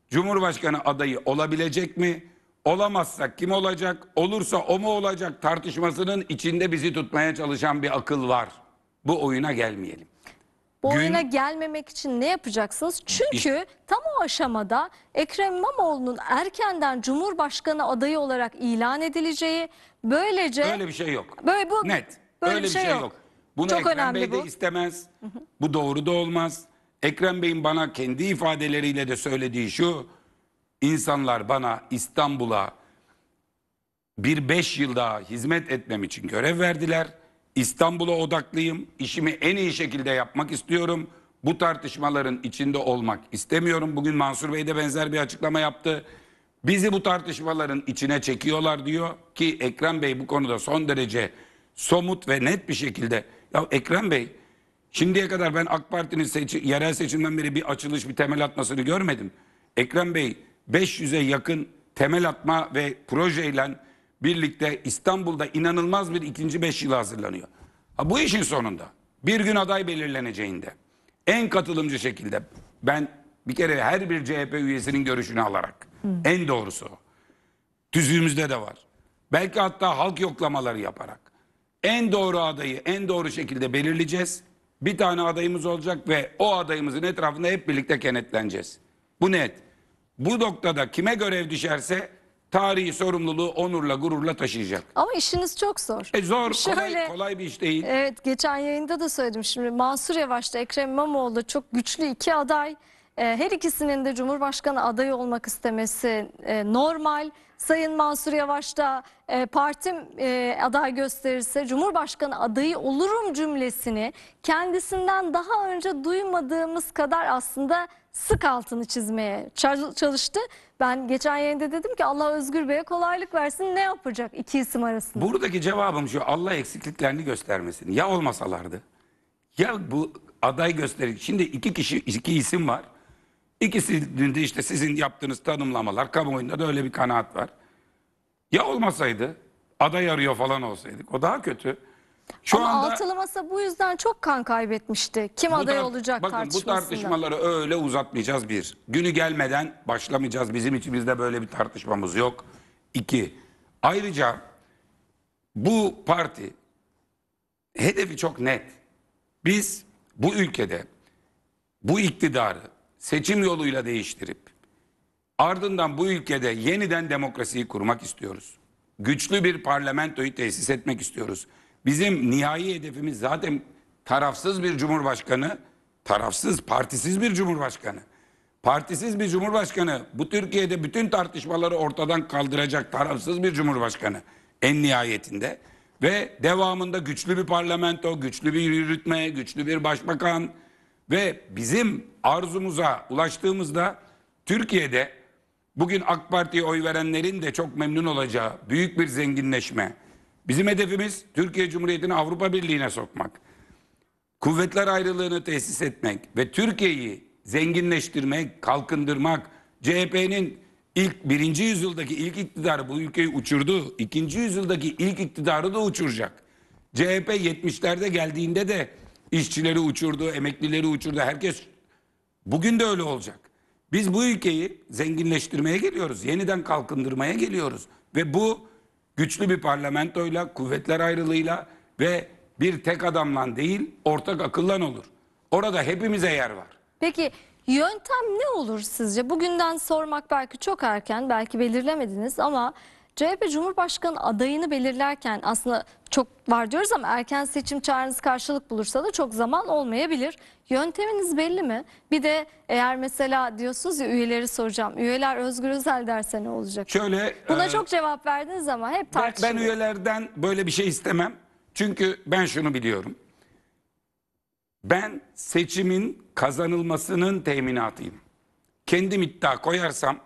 Cumhurbaşkanı adayı olabilecek mi? olamazsak kim olacak, olursa o mu olacak tartışmasının içinde bizi tutmaya çalışan bir akıl var. Bu oyuna gelmeyelim.
Bu
Gün... oyuna gelmemek için ne yapacaksınız? Çünkü tam o aşamada Ekrem İmamoğlu'nun erkenden Cumhurbaşkanı adayı olarak ilan edileceği böylece... böyle
bir şey yok. Böyle bu... Net. Böyle Öyle bir şey, şey yok. yok. Bunu Çok Ekrem Bey de bu. istemez. Bu doğru da olmaz. Ekrem Bey'in bana kendi ifadeleriyle de söylediği şu insanlar bana İstanbul'a bir beş yılda hizmet etmem için görev verdiler. İstanbul'a odaklıyım. İşimi en iyi şekilde yapmak istiyorum. Bu tartışmaların içinde olmak istemiyorum. Bugün Mansur Bey de benzer bir açıklama yaptı. Bizi bu tartışmaların içine çekiyorlar diyor ki Ekrem Bey bu konuda son derece somut ve net bir şekilde. Ya Ekrem Bey şimdiye kadar ben AK Parti'nin seçi, yerel seçimden beri bir açılış bir temel atmasını görmedim. Ekrem Bey 500'e yakın temel atma ve projeyle birlikte İstanbul'da inanılmaz bir ikinci 5 yıl hazırlanıyor. Ha, bu işin sonunda bir gün aday belirleneceğinde en katılımcı şekilde ben bir kere her bir CHP üyesinin görüşünü alarak Hı. en doğrusu tüzüğümüzde de var. Belki hatta halk yoklamaları yaparak en doğru adayı en doğru şekilde belirleyeceğiz. Bir tane adayımız olacak ve o adayımızın etrafında hep birlikte kenetleneceğiz. Bu net bu noktada kime görev düşerse tarihi sorumluluğu onurla gururla taşıyacak.
Ama işiniz çok zor.
E zor, Şöyle, kolay, kolay bir iş değil. Evet,
geçen yayında da söyledim. Şimdi Mansur Yavaş'ta Ekrem İmamoğlu çok güçlü iki aday. E, her ikisinin de Cumhurbaşkanı adayı olmak istemesi e, normal. Sayın Mansur Yavaş da e, partim aday gösterirse Cumhurbaşkanı adayı olurum cümlesini kendisinden daha önce duymadığımız kadar aslında sık altını çizmeye çalıştı. Ben geçen yayında dedim ki Allah Özgür Bey'e kolaylık versin ne yapacak iki isim arasında?
Buradaki cevabım şu Allah eksikliklerini göstermesin. Ya olmasalardı ya bu aday gösterir. Şimdi iki kişi iki isim var. İkisinin de işte sizin yaptığınız tanımlamalar kamuoyunda da öyle bir kanaat var. Ya olmasaydı aday arıyor falan olsaydık o daha kötü. Şu Ama anda, altılı
masa bu yüzden çok kan kaybetmişti. Kim aday olacak bakın, tartışmasında. bu tartışmaları
öyle uzatmayacağız bir. Günü gelmeden başlamayacağız. Bizim içimizde böyle bir tartışmamız yok. İki, ayrıca bu parti hedefi çok net. Biz bu ülkede bu iktidarı seçim yoluyla değiştirip ardından bu ülkede yeniden demokrasiyi kurmak istiyoruz. Güçlü bir parlamentoyu tesis etmek istiyoruz. Bizim nihai hedefimiz zaten tarafsız bir cumhurbaşkanı, tarafsız, partisiz bir cumhurbaşkanı. Partisiz bir cumhurbaşkanı bu Türkiye'de bütün tartışmaları ortadan kaldıracak tarafsız bir cumhurbaşkanı en nihayetinde ve devamında güçlü bir parlamento, güçlü bir yürütme, güçlü bir başbakan ve bizim arzumuza ulaştığımızda Türkiye'de bugün AK Parti'ye oy verenlerin de çok memnun olacağı büyük bir zenginleşme, Bizim hedefimiz Türkiye Cumhuriyeti'ni Avrupa Birliği'ne sokmak. Kuvvetler ayrılığını tesis etmek ve Türkiye'yi zenginleştirmek, kalkındırmak. CHP'nin ilk birinci yüzyıldaki ilk iktidarı bu ülkeyi uçurdu. ikinci yüzyıldaki ilk iktidarı da uçuracak. CHP 70'lerde geldiğinde de işçileri uçurdu, emeklileri uçurdu. Herkes bugün de öyle olacak. Biz bu ülkeyi zenginleştirmeye geliyoruz. Yeniden kalkındırmaya geliyoruz. Ve bu güçlü bir parlamentoyla, kuvvetler ayrılığıyla ve bir tek adamla değil ortak akıllan olur. Orada hepimize yer var.
Peki yöntem ne olur sizce? Bugünden sormak belki çok erken, belki belirlemediniz ama CHP Cumhurbaşkanı adayını belirlerken aslında çok var diyoruz ama erken seçim çağrınız karşılık bulursa da çok zaman olmayabilir. Yönteminiz belli mi? Bir de eğer mesela diyorsunuz ya üyeleri soracağım. Üyeler Özgür Özel derse ne olacak?
Şöyle Buna e, çok
cevap verdiniz ama hep ben,
Ben üyelerden böyle bir şey istemem. Çünkü ben şunu biliyorum. Ben seçimin kazanılmasının teminatıyım. Kendim iddia koyarsam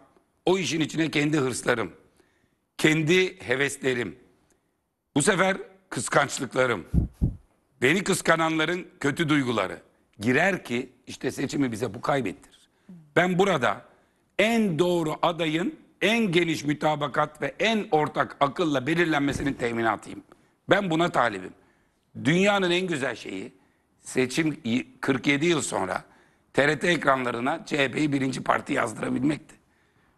o işin içine kendi hırslarım, kendi heveslerim, bu sefer kıskançlıklarım, beni kıskananların kötü duyguları girer ki işte seçimi bize bu kaybettir. Ben burada en doğru adayın en geniş mütabakat ve en ortak akılla belirlenmesinin teminatıyım. Ben buna talibim. Dünyanın en güzel şeyi seçim 47 yıl sonra TRT ekranlarına CHP'yi birinci parti yazdırabilmekti.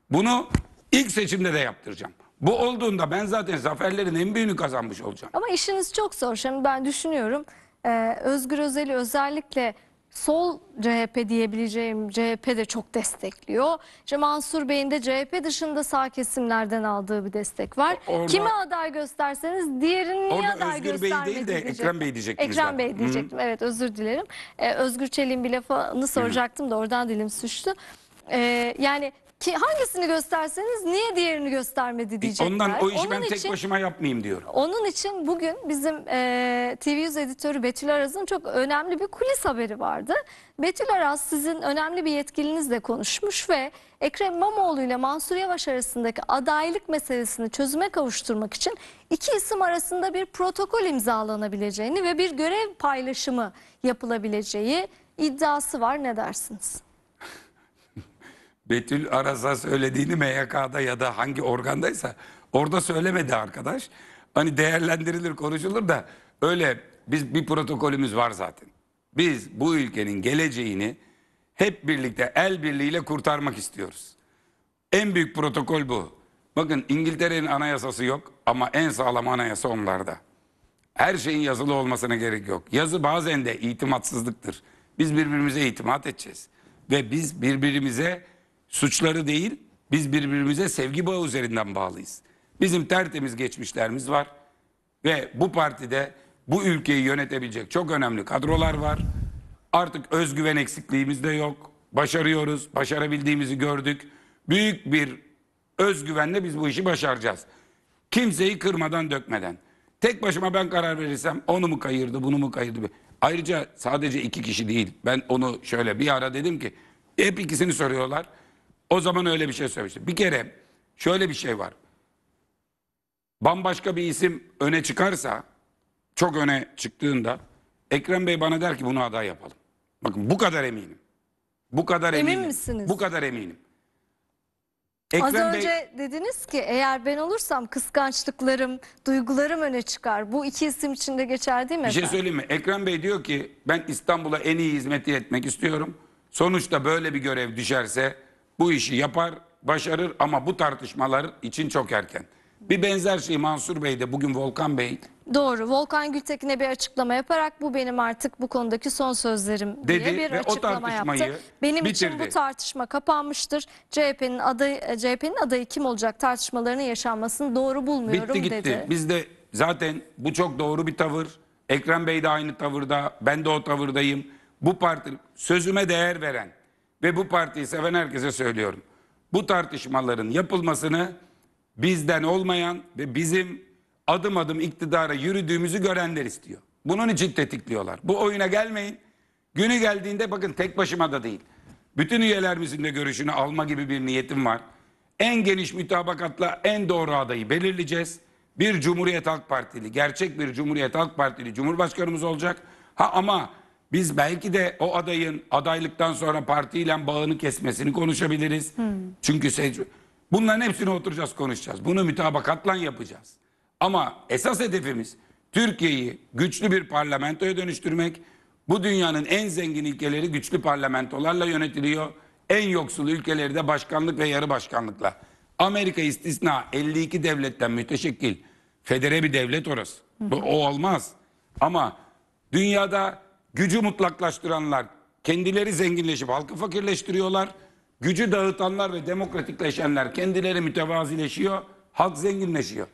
Bunu ilk seçimde de yaptıracağım. Bu olduğunda ben zaten zaferlerin en büyüğünü kazanmış olacağım. Ama
işiniz çok zor. Şimdi ben düşünüyorum e, Özgür Özel'i özellikle sol CHP diyebileceğim CHP de çok destekliyor. İşte Mansur Bey'in de CHP dışında sağ kesimlerden aldığı bir destek var. Orada, Kime aday gösterseniz diğerini niye aday Özgür göstermedi Bey değil de diyecektim. Ekrem Bey diyecektim. Ekrem Bey diyecektim Hı evet özür dilerim. Ee, Özgür Çelik'in bir lafını soracaktım da oradan dilim suçtu. Ee, yani ki hangisini gösterseniz niye diğerini göstermedi e, diyecekler. Ondan o işi Onun ben tek için- başıma
yapmayayım diyor.
Onun için bugün bizim e, TV100 editörü Betül Aras'ın çok önemli bir kulis haberi vardı. Betül Aras sizin önemli bir yetkilinizle konuşmuş ve Ekrem İmamoğlu ile Mansur Yavaş arasındaki adaylık meselesini çözüme kavuşturmak için iki isim arasında bir protokol imzalanabileceğini ve bir görev paylaşımı yapılabileceği iddiası var. Ne dersiniz?
Betül Aras'a söylediğini MYK'da ya da hangi organdaysa orada söylemedi arkadaş. Hani değerlendirilir konuşulur da öyle biz bir protokolümüz var zaten. Biz bu ülkenin geleceğini hep birlikte el birliğiyle kurtarmak istiyoruz. En büyük protokol bu. Bakın İngiltere'nin anayasası yok ama en sağlam anayasa onlarda. Her şeyin yazılı olmasına gerek yok. Yazı bazen de itimatsızlıktır. Biz birbirimize itimat edeceğiz. Ve biz birbirimize Suçları değil, biz birbirimize sevgi bağı üzerinden bağlıyız. Bizim tertemiz geçmişlerimiz var ve bu partide bu ülkeyi yönetebilecek çok önemli kadrolar var. Artık özgüven eksikliğimiz de yok. Başarıyoruz, başarabildiğimizi gördük. Büyük bir özgüvenle biz bu işi başaracağız. Kimseyi kırmadan dökmeden. Tek başıma ben karar verirsem onu mu kayırdı, bunu mu kayırdı? Ayrıca sadece iki kişi değil. Ben onu şöyle bir ara dedim ki hep ikisini soruyorlar. O zaman öyle bir şey söylemiştim. Bir kere şöyle bir şey var. Bambaşka bir isim öne çıkarsa, çok öne çıktığında Ekrem Bey bana der ki bunu aday yapalım. Bakın bu kadar eminim. Bu kadar Emin eminim. Emin misiniz? Bu kadar eminim. Ekrem Az önce
Bey... dediniz ki eğer ben olursam kıskançlıklarım, duygularım öne çıkar. Bu iki isim için de geçer değil mi? Bir şey efendim? şey
söyleyeyim mi? Ekrem Bey diyor ki ben İstanbul'a en iyi hizmeti etmek istiyorum. Sonuçta böyle bir görev düşerse bu işi yapar, başarır ama bu tartışmalar için çok erken. Bir benzer şey Mansur Bey de bugün Volkan Bey.
Doğru. Volkan Gültekin'e bir açıklama yaparak bu benim artık bu konudaki son sözlerim diye bir ve açıklama o yaptı. Benim bitirdi. için bu tartışma kapanmıştır. CHP'nin adayı CHP'nin adayı kim olacak tartışmalarının yaşanmasını doğru bulmuyorum Bitti, gitti. dedi.
Biz de zaten bu çok doğru bir tavır. Ekrem Bey de aynı tavırda, ben de o tavırdayım. Bu parti sözüme değer veren ve bu partiyi seven herkese söylüyorum. Bu tartışmaların yapılmasını bizden olmayan ve bizim adım adım iktidara yürüdüğümüzü görenler istiyor. Bunun için tetikliyorlar. Bu oyuna gelmeyin. Günü geldiğinde bakın tek başıma da değil. Bütün üyelerimizin de görüşünü alma gibi bir niyetim var. En geniş mütabakatla en doğru adayı belirleyeceğiz. Bir Cumhuriyet Halk Partili, gerçek bir Cumhuriyet Halk Partili Cumhurbaşkanımız olacak. Ha ama biz belki de o adayın adaylıktan sonra partiyle bağını kesmesini konuşabiliriz. Hmm. Çünkü Bunların hepsini oturacağız konuşacağız. Bunu mütabakatla yapacağız. Ama esas hedefimiz Türkiye'yi güçlü bir parlamentoya dönüştürmek. Bu dünyanın en zengin ülkeleri güçlü parlamentolarla yönetiliyor. En yoksul ülkeleri de başkanlık ve yarı başkanlıkla. Amerika istisna 52 devletten müteşekkil. Federe bir devlet orası. Bu, o olmaz. Ama dünyada Gücü mutlaklaştıranlar kendileri zenginleşip halkı fakirleştiriyorlar. Gücü dağıtanlar ve demokratikleşenler kendileri mütevazileşiyor, halk zenginleşiyor.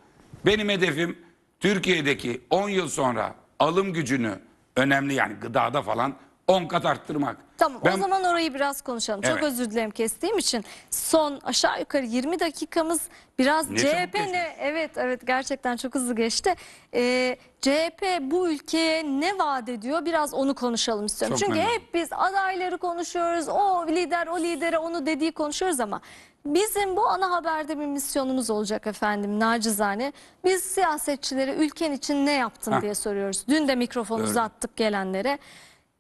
Benim hedefim Türkiye'deki 10 yıl sonra alım gücünü önemli yani gıdada falan 10 kat arttırmak.
Tamam ben... o zaman orayı biraz konuşalım. Evet. Çok özür dilerim kestiğim için. Son aşağı yukarı 20 dakikamız biraz ne CHP ne? Evet evet gerçekten çok hızlı geçti. Ee, CHP bu ülkeye ne vaat ediyor biraz onu konuşalım istiyorum. Çok Çünkü memnun. hep biz adayları konuşuyoruz. O lider o lidere onu dediği konuşuyoruz ama Bizim bu ana haberde bir misyonumuz olacak efendim nacizane. Biz siyasetçilere ülken için ne yaptın ha. diye soruyoruz. Dün de mikrofonu Öyle. uzattık gelenlere.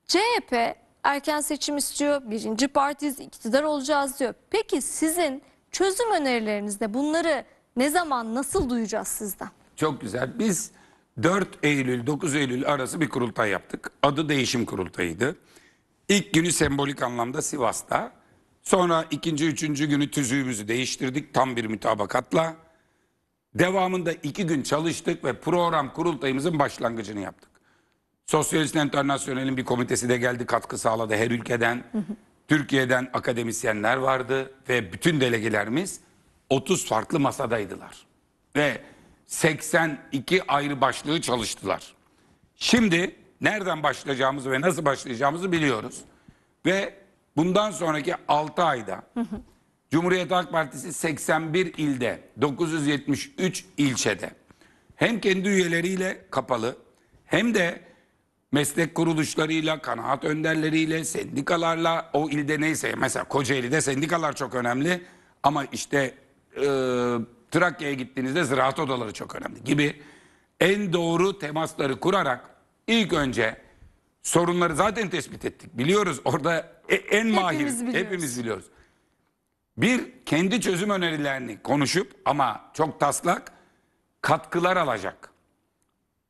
CHP erken seçim istiyor, birinci partiyiz, iktidar olacağız diyor. Peki sizin çözüm önerilerinizde bunları ne zaman, nasıl duyacağız sizden?
Çok güzel. Biz 4 Eylül, 9 Eylül arası bir kurultay yaptık. Adı değişim kurultayıydı. İlk günü sembolik anlamda Sivas'ta. Sonra ikinci, üçüncü günü tüzüğümüzü değiştirdik tam bir mütabakatla. Devamında iki gün çalıştık ve program kurultayımızın başlangıcını yaptık. Sosyalist Enternasyonel'in bir komitesi de geldi katkı sağladı her ülkeden. Türkiye'den akademisyenler vardı ve bütün delegelerimiz 30 farklı masadaydılar. Ve 82 ayrı başlığı çalıştılar. Şimdi nereden başlayacağımızı ve nasıl başlayacağımızı biliyoruz. Ve bundan sonraki 6 ayda Cumhuriyet Halk Partisi 81 ilde, 973 ilçede hem kendi üyeleriyle kapalı hem de meslek kuruluşlarıyla, kanaat önderleriyle, sendikalarla o ilde neyse mesela Kocaeli'de sendikalar çok önemli ama işte e, Trakya'ya gittiğinizde ziraat odaları çok önemli gibi en doğru temasları kurarak ilk önce sorunları zaten tespit ettik. Biliyoruz orada e, en mahir biliyoruz. Hepimiz biliyoruz. Bir kendi çözüm önerilerini konuşup ama çok taslak katkılar alacak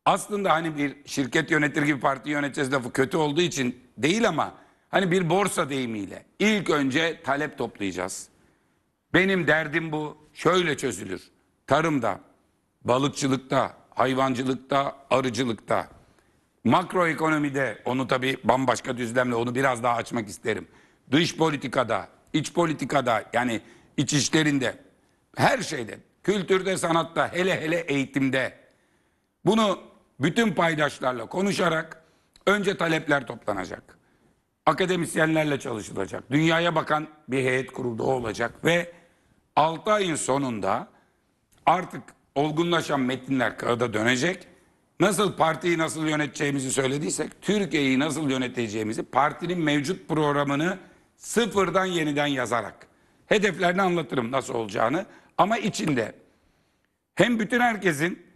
aslında hani bir şirket yönetir gibi parti yöneteceğiz lafı kötü olduğu için değil ama hani bir borsa deyimiyle ilk önce talep toplayacağız. Benim derdim bu şöyle çözülür. Tarımda, balıkçılıkta, hayvancılıkta, arıcılıkta, makroekonomide onu tabii bambaşka düzlemle onu biraz daha açmak isterim. Dış politikada, iç politikada yani iç işlerinde her şeyde, kültürde, sanatta, hele hele eğitimde bunu bütün paydaşlarla konuşarak önce talepler toplanacak. Akademisyenlerle çalışılacak. Dünyaya bakan bir heyet kuruldu olacak ve 6 ayın sonunda artık olgunlaşan metinler kağıda dönecek. Nasıl partiyi nasıl yöneteceğimizi söylediysek Türkiye'yi nasıl yöneteceğimizi partinin mevcut programını sıfırdan yeniden yazarak hedeflerini anlatırım nasıl olacağını ama içinde hem bütün herkesin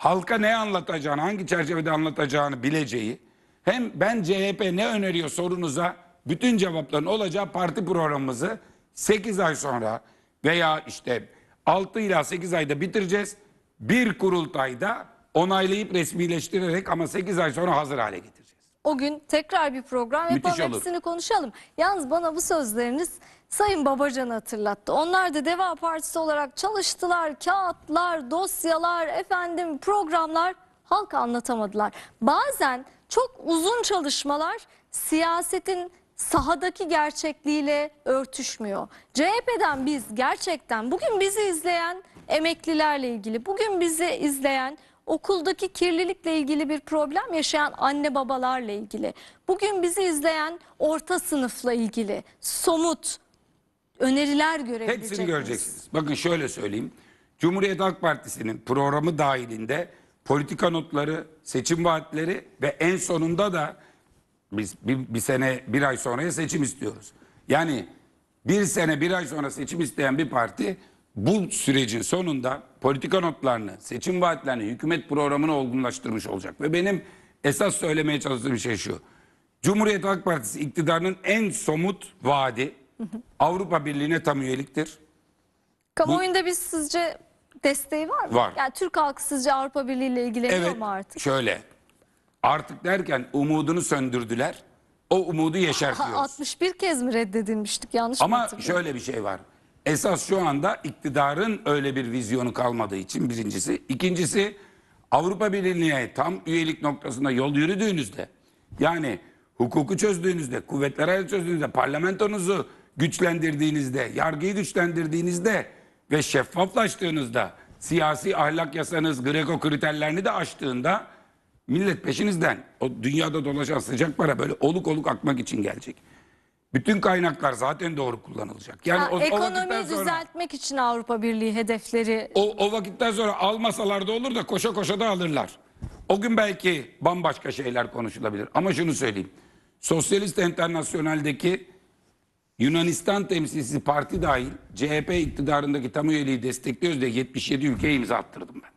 halka ne anlatacağını, hangi çerçevede anlatacağını bileceği, hem ben CHP ne öneriyor sorunuza bütün cevapların olacağı parti programımızı 8 ay sonra veya işte 6 ila 8 ayda bitireceğiz. Bir kurultayda onaylayıp resmileştirerek ama 8 ay sonra hazır hale getireceğiz.
O gün tekrar bir program yapalım Müthiş hepsini konuşalım. Yalnız bana bu sözleriniz Sayın Babacan hatırlattı. Onlar da Deva Partisi olarak çalıştılar. Kağıtlar, dosyalar, efendim programlar halka anlatamadılar. Bazen çok uzun çalışmalar siyasetin sahadaki gerçekliğiyle örtüşmüyor. CHP'den biz gerçekten bugün bizi izleyen emeklilerle ilgili, bugün bizi izleyen okuldaki kirlilikle ilgili bir problem yaşayan anne babalarla ilgili, bugün bizi izleyen orta sınıfla ilgili somut öneriler görebileceksiniz. Hepsini
göreceksiniz. Bakın şöyle söyleyeyim. Cumhuriyet Halk Partisi'nin programı dahilinde politika notları, seçim vaatleri ve en sonunda da biz bir, bir sene bir ay sonraya seçim istiyoruz. Yani bir sene bir ay sonra seçim isteyen bir parti bu sürecin sonunda politika notlarını, seçim vaatlerini, hükümet programını olgunlaştırmış olacak. Ve benim esas söylemeye çalıştığım şey şu. Cumhuriyet Halk Partisi iktidarının en somut vaadi Avrupa Birliği'ne tam üyeliktir.
Kamuoyunda biz sizce desteği var mı? Var. Yani Türk halkı sizce Avrupa Birliği ile ilgileniyor Evet mu artık? Evet. şöyle
artık derken umudunu söndürdüler. O umudu Ha,
61 kez mi reddedilmiştik yanlış mı Ama şöyle
bir şey var. Esas şu anda iktidarın öyle bir vizyonu kalmadığı için birincisi. İkincisi Avrupa Birliği'ne tam üyelik noktasında yol yürüdüğünüzde yani hukuku çözdüğünüzde, kuvvetler ayrı çözdüğünüzde, parlamentonuzu güçlendirdiğinizde, yargıyı güçlendirdiğinizde ve şeffaflaştığınızda, siyasi ahlak yasanız, Greko kriterlerini de aştığında millet peşinizden o dünyada dolaşan sıcak para böyle oluk oluk akmak için gelecek. Bütün kaynaklar zaten doğru kullanılacak. Yani ha, o, ekonomiyi o sonra,
düzeltmek için Avrupa Birliği hedefleri...
O, o vakitten sonra almasalar da olur da koşa koşa da alırlar. O gün belki bambaşka şeyler konuşulabilir. Ama şunu söyleyeyim. Sosyalist Enternasyonel'deki Yunanistan temsilcisi parti dahil CHP iktidarındaki tam üyeliği destekliyoruz diye 77 ülkeye imza attırdım ben.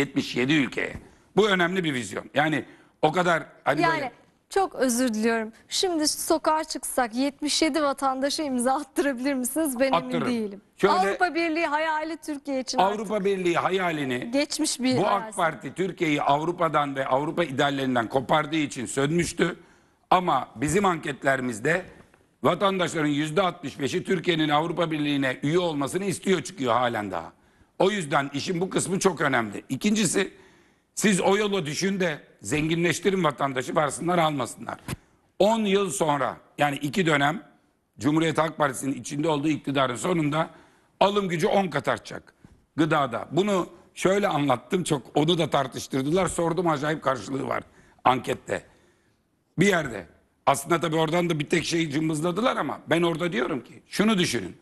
77 ülkeye. Bu önemli bir vizyon. Yani o kadar hani yani, böyle...
Çok özür diliyorum. Şimdi sokağa çıksak 77 vatandaşa imza attırabilir misiniz? Ben Attırırım. emin değilim. Şöyle, Avrupa Birliği hayali Türkiye için Avrupa
Birliği hayalini
geçmiş bir bu hayalsin. AK
Parti Türkiye'yi Avrupa'dan ve Avrupa ideallerinden kopardığı için sönmüştü. Ama bizim anketlerimizde Vatandaşların yüzde 65'i Türkiye'nin Avrupa Birliği'ne üye olmasını istiyor çıkıyor halen daha. O yüzden işin bu kısmı çok önemli. İkincisi siz o yola düşün de zenginleştirin vatandaşı varsınlar almasınlar. 10 yıl sonra yani iki dönem Cumhuriyet Halk Partisi'nin içinde olduğu iktidarın sonunda alım gücü 10 kat artacak gıdada. Bunu şöyle anlattım çok onu da tartıştırdılar sordum acayip karşılığı var ankette bir yerde. Aslında tabii oradan da bir tek şey cımbızladılar ama ben orada diyorum ki şunu düşünün.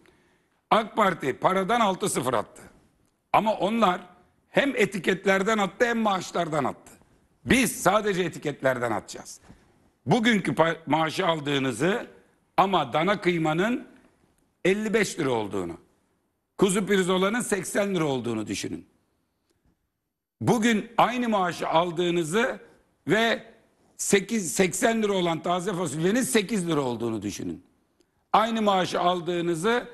AK Parti paradan 6-0 attı. Ama onlar hem etiketlerden attı hem maaşlardan attı. Biz sadece etiketlerden atacağız. Bugünkü maaşı aldığınızı ama dana kıymanın 55 lira olduğunu, kuzu pirzolanın 80 lira olduğunu düşünün. Bugün aynı maaşı aldığınızı ve 8, 80 lira olan taze fasulyenin 8 lira olduğunu düşünün. Aynı maaşı aldığınızı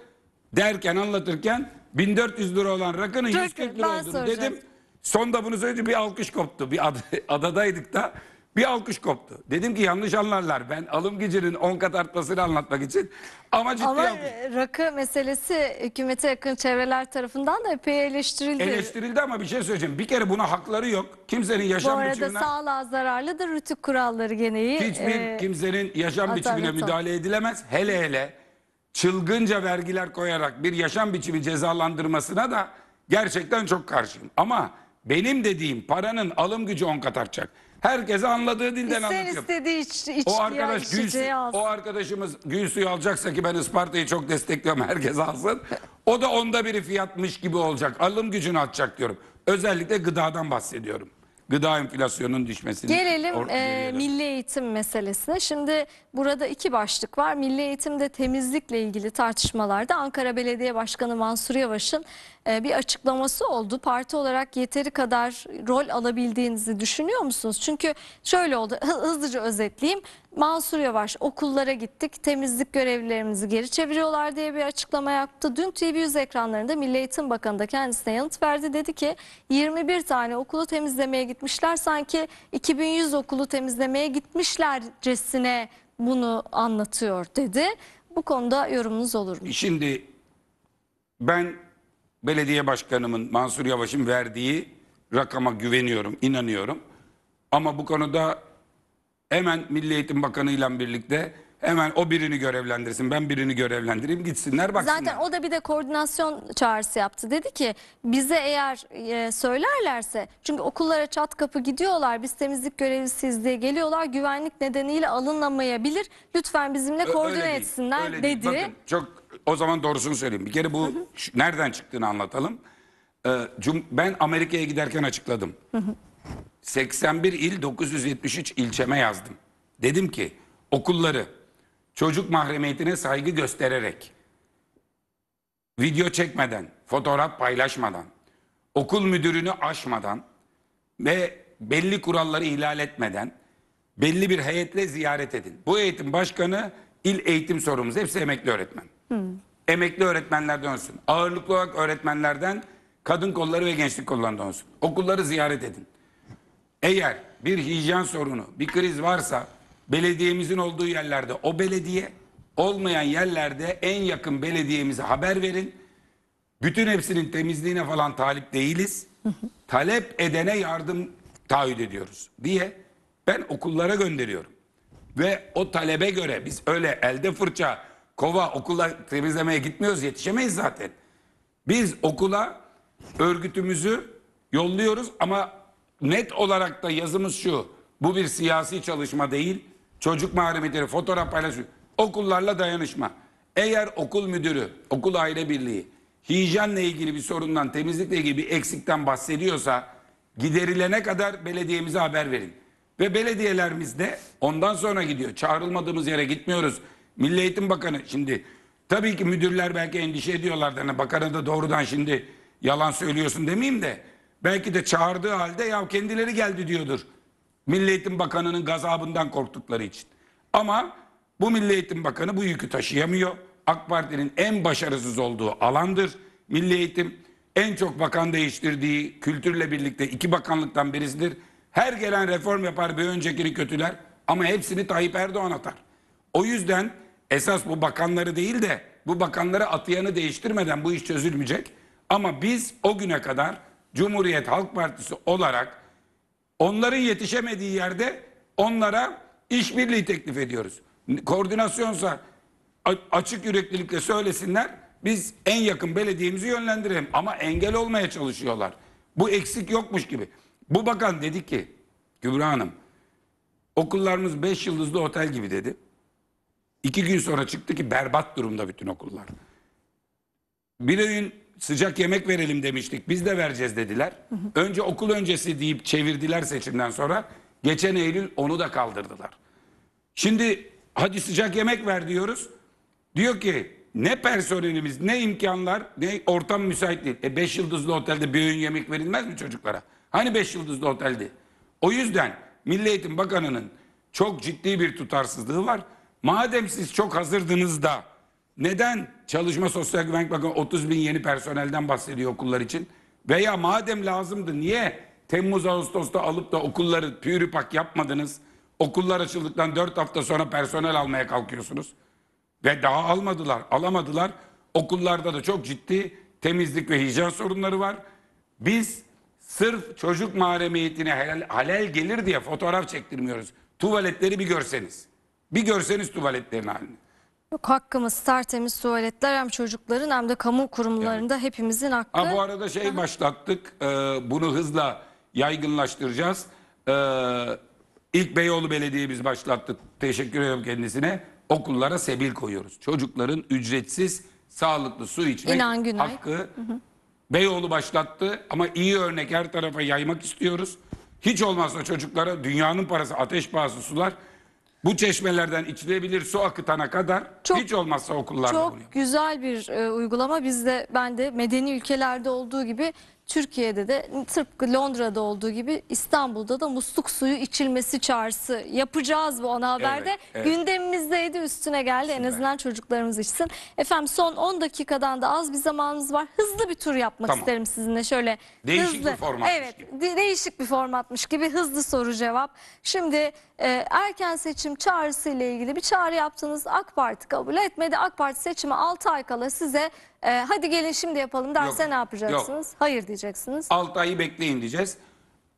derken anlatırken 1400 lira olan rakının Dur, 140 lira olduğunu soracağım. dedim. Sonda bunu söyledi bir alkış koptu. Bir ad adadaydık da. Bir alkış koptu. Dedim ki yanlış anlarlar. Ben alım gücünün 10 kat artmasını anlatmak için ama ciddi Ama alkış.
rakı meselesi hükümete yakın çevreler tarafından da epey eleştirildi. Eleştirildi
ama bir şey söyleyeceğim. Bir kere buna hakları yok. Kimsenin yaşam biçimine. Bu arada biçimine
sağlığa zararlıdır rütük kuralları geneği. hiçbir Ee,
kimsenin yaşam biçimine o. müdahale edilemez. Hele hele çılgınca vergiler koyarak bir yaşam biçimi cezalandırmasına da gerçekten çok karşıyım. Ama benim dediğim paranın alım gücü 10 kat artacak. Herkese anladığı dilden anlatıyor. anlatıyor.
istediği iç, iç, o arkadaş gül,
o arkadaşımız gül suyu alacaksa ki ben Isparta'yı çok destekliyorum herkes alsın. O da onda biri fiyatmış gibi olacak. Alım gücünü atacak diyorum. Özellikle gıdadan bahsediyorum. Gıda enflasyonunun düşmesini. Gelelim e,
milli eğitim meselesine. Şimdi burada iki başlık var. Milli eğitimde temizlikle ilgili tartışmalarda Ankara Belediye Başkanı Mansur Yavaş'ın ee, bir açıklaması oldu. Parti olarak yeteri kadar rol alabildiğinizi düşünüyor musunuz? Çünkü şöyle oldu hızlıca özetleyeyim. Mansur Yavaş okullara gittik temizlik görevlilerimizi geri çeviriyorlar diye bir açıklama yaptı. Dün TV100 ekranlarında Milli Eğitim Bakanı da kendisine yanıt verdi. Dedi ki 21 tane okulu temizlemeye gitmişler sanki 2100 okulu temizlemeye gitmişlercesine bunu anlatıyor dedi. Bu konuda yorumunuz olur mu?
Şimdi ben belediye başkanımın Mansur Yavaş'ın verdiği rakama güveniyorum, inanıyorum. Ama bu konuda hemen Milli Eğitim Bakanı ile birlikte Hemen o birini görevlendirsin. Ben birini görevlendireyim. Gitsinler baksınlar. Zaten
o da bir de koordinasyon çağrısı yaptı. Dedi ki bize eğer e, söylerlerse çünkü okullara çat kapı gidiyorlar. Biz temizlik görevlisiyiz diye geliyorlar. Güvenlik nedeniyle alınamayabilir. Lütfen bizimle koordine öyle değil, etsinler öyle değil. dedi. Bakın,
çok o zaman doğrusunu söyleyeyim. Bir kere bu şu- nereden çıktığını anlatalım. Ee, ben Amerika'ya giderken açıkladım. 81 il 973 ilçeme yazdım. Dedim ki okulları çocuk mahremiyetine saygı göstererek, video çekmeden, fotoğraf paylaşmadan, okul müdürünü aşmadan ve belli kuralları ihlal etmeden belli bir heyetle ziyaret edin. Bu eğitim başkanı il eğitim sorumuz. Hepsi emekli öğretmen. Hmm. Emekli öğretmenler dönsün. Ağırlıklı olarak öğretmenlerden kadın kolları ve gençlik kolları dönsün. Okulları ziyaret edin. Eğer bir hijyen sorunu, bir kriz varsa belediyemizin olduğu yerlerde o belediye, olmayan yerlerde en yakın belediyemize haber verin. Bütün hepsinin temizliğine falan talip değiliz. Talep edene yardım taahhüt ediyoruz diye ben okullara gönderiyorum. Ve o talebe göre biz öyle elde fırça, kova okula temizlemeye gitmiyoruz yetişemeyiz zaten. Biz okula örgütümüzü yolluyoruz ama net olarak da yazımız şu. Bu bir siyasi çalışma değil. Çocuk mahremiyetleri fotoğraf paylaşıyor. Okullarla dayanışma. Eğer okul müdürü, okul aile birliği hijyenle ilgili bir sorundan, temizlikle ilgili bir eksikten bahsediyorsa giderilene kadar belediyemize haber verin. Ve belediyelerimiz de ondan sonra gidiyor. Çağrılmadığımız yere gitmiyoruz. Milli Eğitim Bakanı şimdi tabii ki müdürler belki endişe ediyorlardı. Hani bakana da doğrudan şimdi yalan söylüyorsun demeyeyim de belki de çağırdığı halde ya kendileri geldi diyordur. Milli Eğitim Bakanı'nın gazabından korktukları için. Ama bu Milli Eğitim Bakanı bu yükü taşıyamıyor. AK Parti'nin en başarısız olduğu alandır. Milli Eğitim en çok bakan değiştirdiği kültürle birlikte iki bakanlıktan birisidir. Her gelen reform yapar bir öncekini kötüler ama hepsini Tayyip Erdoğan atar. O yüzden esas bu bakanları değil de bu bakanları atayanı değiştirmeden bu iş çözülmeyecek. Ama biz o güne kadar Cumhuriyet Halk Partisi olarak Onların yetişemediği yerde onlara işbirliği teklif ediyoruz. Koordinasyonsa açık yüreklilikle söylesinler. Biz en yakın belediyemizi yönlendirelim ama engel olmaya çalışıyorlar. Bu eksik yokmuş gibi. Bu bakan dedi ki Gübra Hanım okullarımız 5 yıldızlı otel gibi dedi. İki gün sonra çıktı ki berbat durumda bütün okullar. Bir gün sıcak yemek verelim demiştik. Biz de vereceğiz dediler. Hı hı. Önce okul öncesi deyip çevirdiler seçimden sonra. Geçen Eylül onu da kaldırdılar. Şimdi hadi sıcak yemek ver diyoruz. Diyor ki ne personelimiz ne imkanlar ne ortam müsait değil. E 5 yıldızlı otelde bir öğün yemek verilmez mi çocuklara? Hani 5 yıldızlı oteldi? O yüzden Milli Eğitim Bakanı'nın çok ciddi bir tutarsızlığı var. Madem siz çok hazırdınız da neden Çalışma Sosyal Güvenlik Bakanı 30 bin yeni personelden bahsediyor okullar için. Veya madem lazımdı niye Temmuz Ağustos'ta alıp da okulları pürüpak yapmadınız? Okullar açıldıktan 4 hafta sonra personel almaya kalkıyorsunuz. Ve daha almadılar, alamadılar. Okullarda da çok ciddi temizlik ve hijyen sorunları var. Biz sırf çocuk mahremiyetine helal, halel gelir diye fotoğraf çektirmiyoruz. Tuvaletleri bir görseniz. Bir görseniz tuvaletlerin halini.
Yok hakkımız tertemiz tuvaletler hem çocukların hem de kamu kurumlarında hepimizin hakkı. Ha,
bu arada şey başlattık. e, bunu hızla yaygınlaştıracağız. E, ilk Beyoğlu Belediye biz başlattık. Teşekkür ediyorum kendisine. Okullara sebil koyuyoruz. Çocukların ücretsiz sağlıklı su içmek İnan Günay. hakkı. Beyoğlu başlattı ama iyi örnek her tarafa yaymak istiyoruz. Hiç olmazsa çocuklara dünyanın parası ateş pahası sular bu çeşmelerden içilebilir su akıtana kadar Çok- hiç olmazsa okullarda bunu yapın.
Çok güzel bir e, uygulama. Bizde ben de medeni ülkelerde olduğu gibi Türkiye'de de tıpkı Londra'da olduğu gibi İstanbul'da da musluk suyu içilmesi çağrısı yapacağız bu ana haberde. evet. Gündemimizdeydi üstüne geldi en azından çocuklarımız içsin. Efendim son 10 dakikadan da az bir zamanımız var. Hızlı bir tur yapmak Tamam. isterim sizinle şöyle. Değişik bir formatmış Evet gibi. değişik bir formatmış gibi hızlı soru cevap. Şimdi ee, erken seçim çağrısı ile ilgili bir çağrı yaptınız. AK Parti kabul etmedi. AK Parti seçimi 6 ay kala size e, hadi gelin şimdi yapalım derse Yok, ne yapacaksınız? Hayır diyeceksiniz.
6 ayı bekleyin diyeceğiz.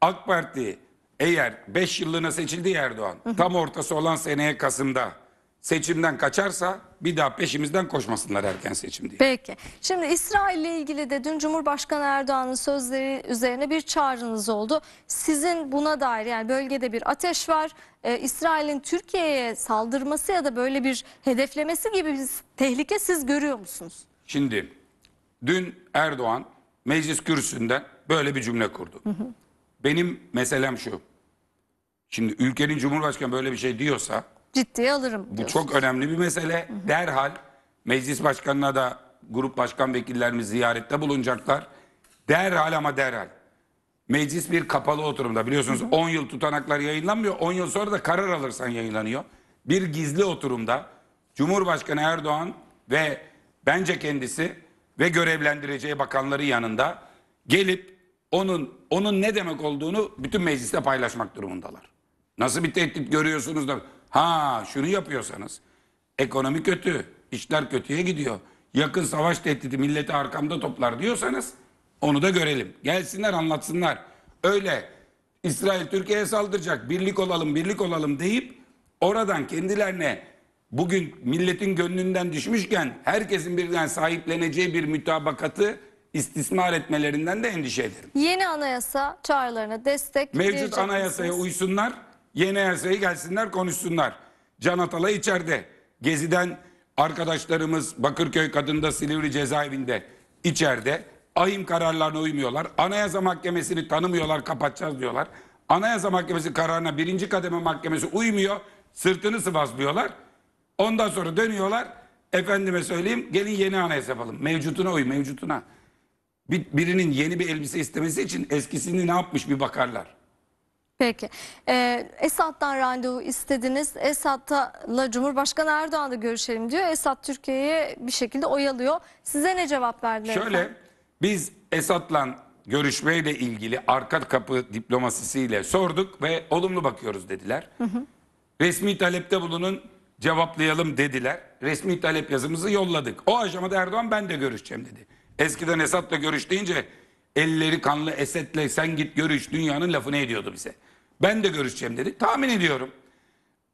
AK Parti eğer 5 yıllığına seçildi Erdoğan tam ortası olan seneye Kasım'da seçimden kaçarsa bir daha peşimizden koşmasınlar erken seçim diye.
Peki. Şimdi İsrail ile ilgili de dün Cumhurbaşkanı Erdoğan'ın sözleri üzerine bir çağrınız oldu. Sizin buna dair yani bölgede bir ateş var. Ee, İsrail'in Türkiye'ye saldırması ya da böyle bir hedeflemesi gibi bir tehlike siz görüyor musunuz?
Şimdi dün Erdoğan meclis kürsüsünden böyle bir cümle kurdu. Hı hı. Benim meselem şu. Şimdi ülkenin Cumhurbaşkanı böyle bir şey diyorsa
ciddiye alırım Bu
çok önemli bir mesele. Derhal meclis başkanına da grup başkan vekillerimiz ziyarette bulunacaklar. Derhal ama derhal. Meclis bir kapalı oturumda biliyorsunuz 10 yıl tutanaklar yayınlanmıyor. 10 yıl sonra da karar alırsan yayınlanıyor. Bir gizli oturumda Cumhurbaşkanı Erdoğan ve bence kendisi ve görevlendireceği bakanları yanında gelip onun onun ne demek olduğunu bütün mecliste paylaşmak durumundalar. Nasıl bir tehdit görüyorsunuz da Ha şunu yapıyorsanız ekonomi kötü, işler kötüye gidiyor. Yakın savaş tehdidi milleti arkamda toplar diyorsanız onu da görelim. Gelsinler anlatsınlar. Öyle İsrail Türkiye'ye saldıracak birlik olalım birlik olalım deyip oradan kendilerine bugün milletin gönlünden düşmüşken herkesin birden sahipleneceği bir mütabakatı istismar etmelerinden de endişe ederim.
Yeni anayasa çağrılarına destek Mevcut anayasaya misiniz?
uysunlar Yeni Ersa'yı gelsinler konuşsunlar. Can Atalay içeride. Gezi'den arkadaşlarımız Bakırköy Kadın'da Silivri cezaevinde içeride. Ahim kararlarına uymuyorlar. Anayasa Mahkemesi'ni tanımıyorlar kapatacağız diyorlar. Anayasa Mahkemesi kararına birinci kademe mahkemesi uymuyor. Sırtını sıvazlıyorlar. Ondan sonra dönüyorlar. Efendime söyleyeyim gelin yeni anayasa yapalım. Mevcutuna uy mevcutuna. Bir, birinin yeni bir elbise istemesi için eskisini ne yapmış bir bakarlar.
Peki. Ee, Esad'dan randevu istediniz. Esad'la Cumhurbaşkanı Erdoğan da görüşelim diyor. Esad Türkiye'yi bir şekilde oyalıyor. Size ne cevap verdiler? Şöyle
biz Esad'la görüşmeyle ilgili arka kapı diplomasisiyle sorduk ve olumlu bakıyoruz dediler. Hı hı. Resmi talepte bulunun cevaplayalım dediler. Resmi talep yazımızı yolladık. O aşamada Erdoğan ben de görüşeceğim dedi. Eskiden Esad'la görüş deyince Elleri kanlı Esed'le sen git görüş dünyanın lafını ediyordu bize. Ben de görüşeceğim dedi. Tahmin ediyorum.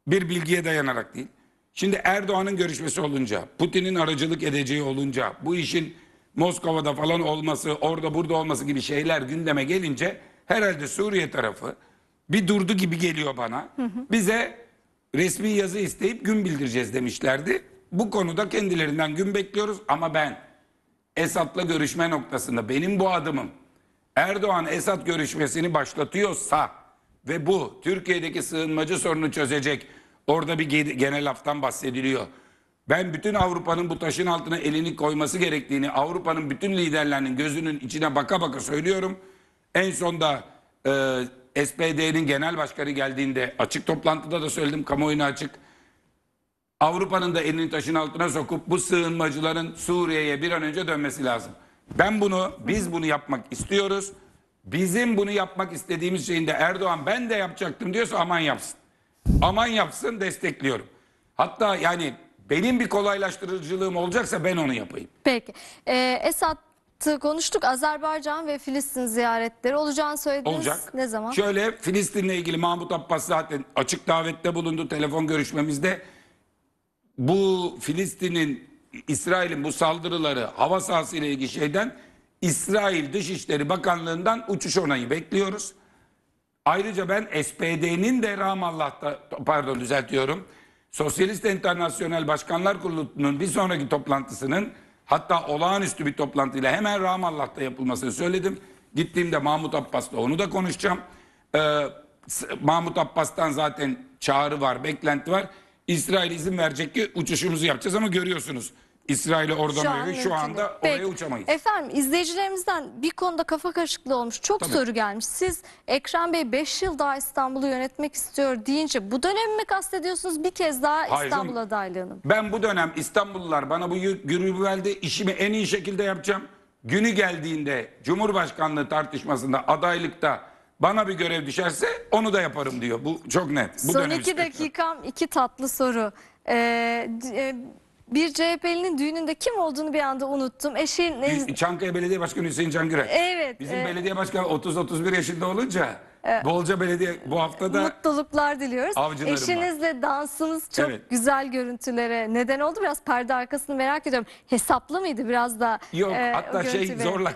Bir bilgiye dayanarak değil. Şimdi Erdoğan'ın görüşmesi olunca, Putin'in aracılık edeceği olunca, bu işin Moskova'da falan olması, orada burada olması gibi şeyler gündeme gelince herhalde Suriye tarafı bir durdu gibi geliyor bana. Bize resmi yazı isteyip gün bildireceğiz demişlerdi. Bu konuda kendilerinden gün bekliyoruz ama ben Esad'la görüşme noktasında benim bu adımım Erdoğan Esad görüşmesini başlatıyorsa ve bu Türkiye'deki sığınmacı sorunu çözecek orada bir genel haftan bahsediliyor. Ben bütün Avrupa'nın bu taşın altına elini koyması gerektiğini Avrupa'nın bütün liderlerinin gözünün içine baka baka söylüyorum. En son da e, SPD'nin genel başkanı geldiğinde açık toplantıda da söyledim kamuoyuna açık. Avrupa'nın da elini taşın altına sokup bu sığınmacıların Suriye'ye bir an önce dönmesi lazım. Ben bunu, biz bunu yapmak istiyoruz. Bizim bunu yapmak istediğimiz şeyin de Erdoğan ben de yapacaktım diyorsa aman yapsın. Aman yapsın destekliyorum. Hatta yani benim bir kolaylaştırıcılığım olacaksa ben onu yapayım.
Peki. Ee, Esad konuştuk. Azerbaycan ve Filistin ziyaretleri olacağını söylediniz. Olacak. Ne zaman?
Şöyle Filistin'le ilgili Mahmut Abbas zaten açık davette bulundu telefon görüşmemizde bu Filistin'in İsrail'in bu saldırıları hava sahası ile ilgili şeyden İsrail Dışişleri Bakanlığı'ndan uçuş onayı bekliyoruz. Ayrıca ben SPD'nin de Ramallah'ta pardon düzeltiyorum. Sosyalist Enternasyonel Başkanlar Kurulu'nun bir sonraki toplantısının hatta olağanüstü bir toplantıyla hemen Ramallah'ta yapılmasını söyledim. Gittiğimde Mahmut Abbas'la onu da konuşacağım. Ee, Mahmut Abbas'tan zaten çağrı var, beklenti var. İsrail izin verecek ki uçuşumuzu yapacağız ama görüyorsunuz. İsrail'e oradan Şu an Şu anda değil. oraya uçamayız.
Efendim izleyicilerimizden bir konuda kafa karışıklığı olmuş. Çok Tabii. soru gelmiş. Siz Ekrem Bey 5 yıl daha İstanbul'u yönetmek istiyor deyince bu dönemi mi kastediyorsunuz bir kez daha Hayır, İstanbul adaylığını?
Ben bu dönem İstanbullular bana bu yü- gürüvelde işimi en iyi şekilde yapacağım. Günü geldiğinde Cumhurbaşkanlığı tartışmasında adaylıkta bana bir görev düşerse onu da yaparım diyor. Bu çok net. Bu Son iki spektakül.
dakikam iki tatlı soru. Ee, e, bir CHP'linin düğününde kim olduğunu bir anda unuttum. Eşin... Biz-
Çankaya Belediye Başkanı Hüseyin Can Evet, Bizim evet. belediye başkanı 30-31 yaşında olunca e- Bolca Belediye bu hafta da
Mutluluklar diliyoruz. Avcılarım Eşinizle dansınız çok Evet. güzel görüntülere neden oldu. Biraz perde arkasını merak ediyorum. Hesaplı mıydı biraz da? yok e, hatta şey görüntü verin? zorla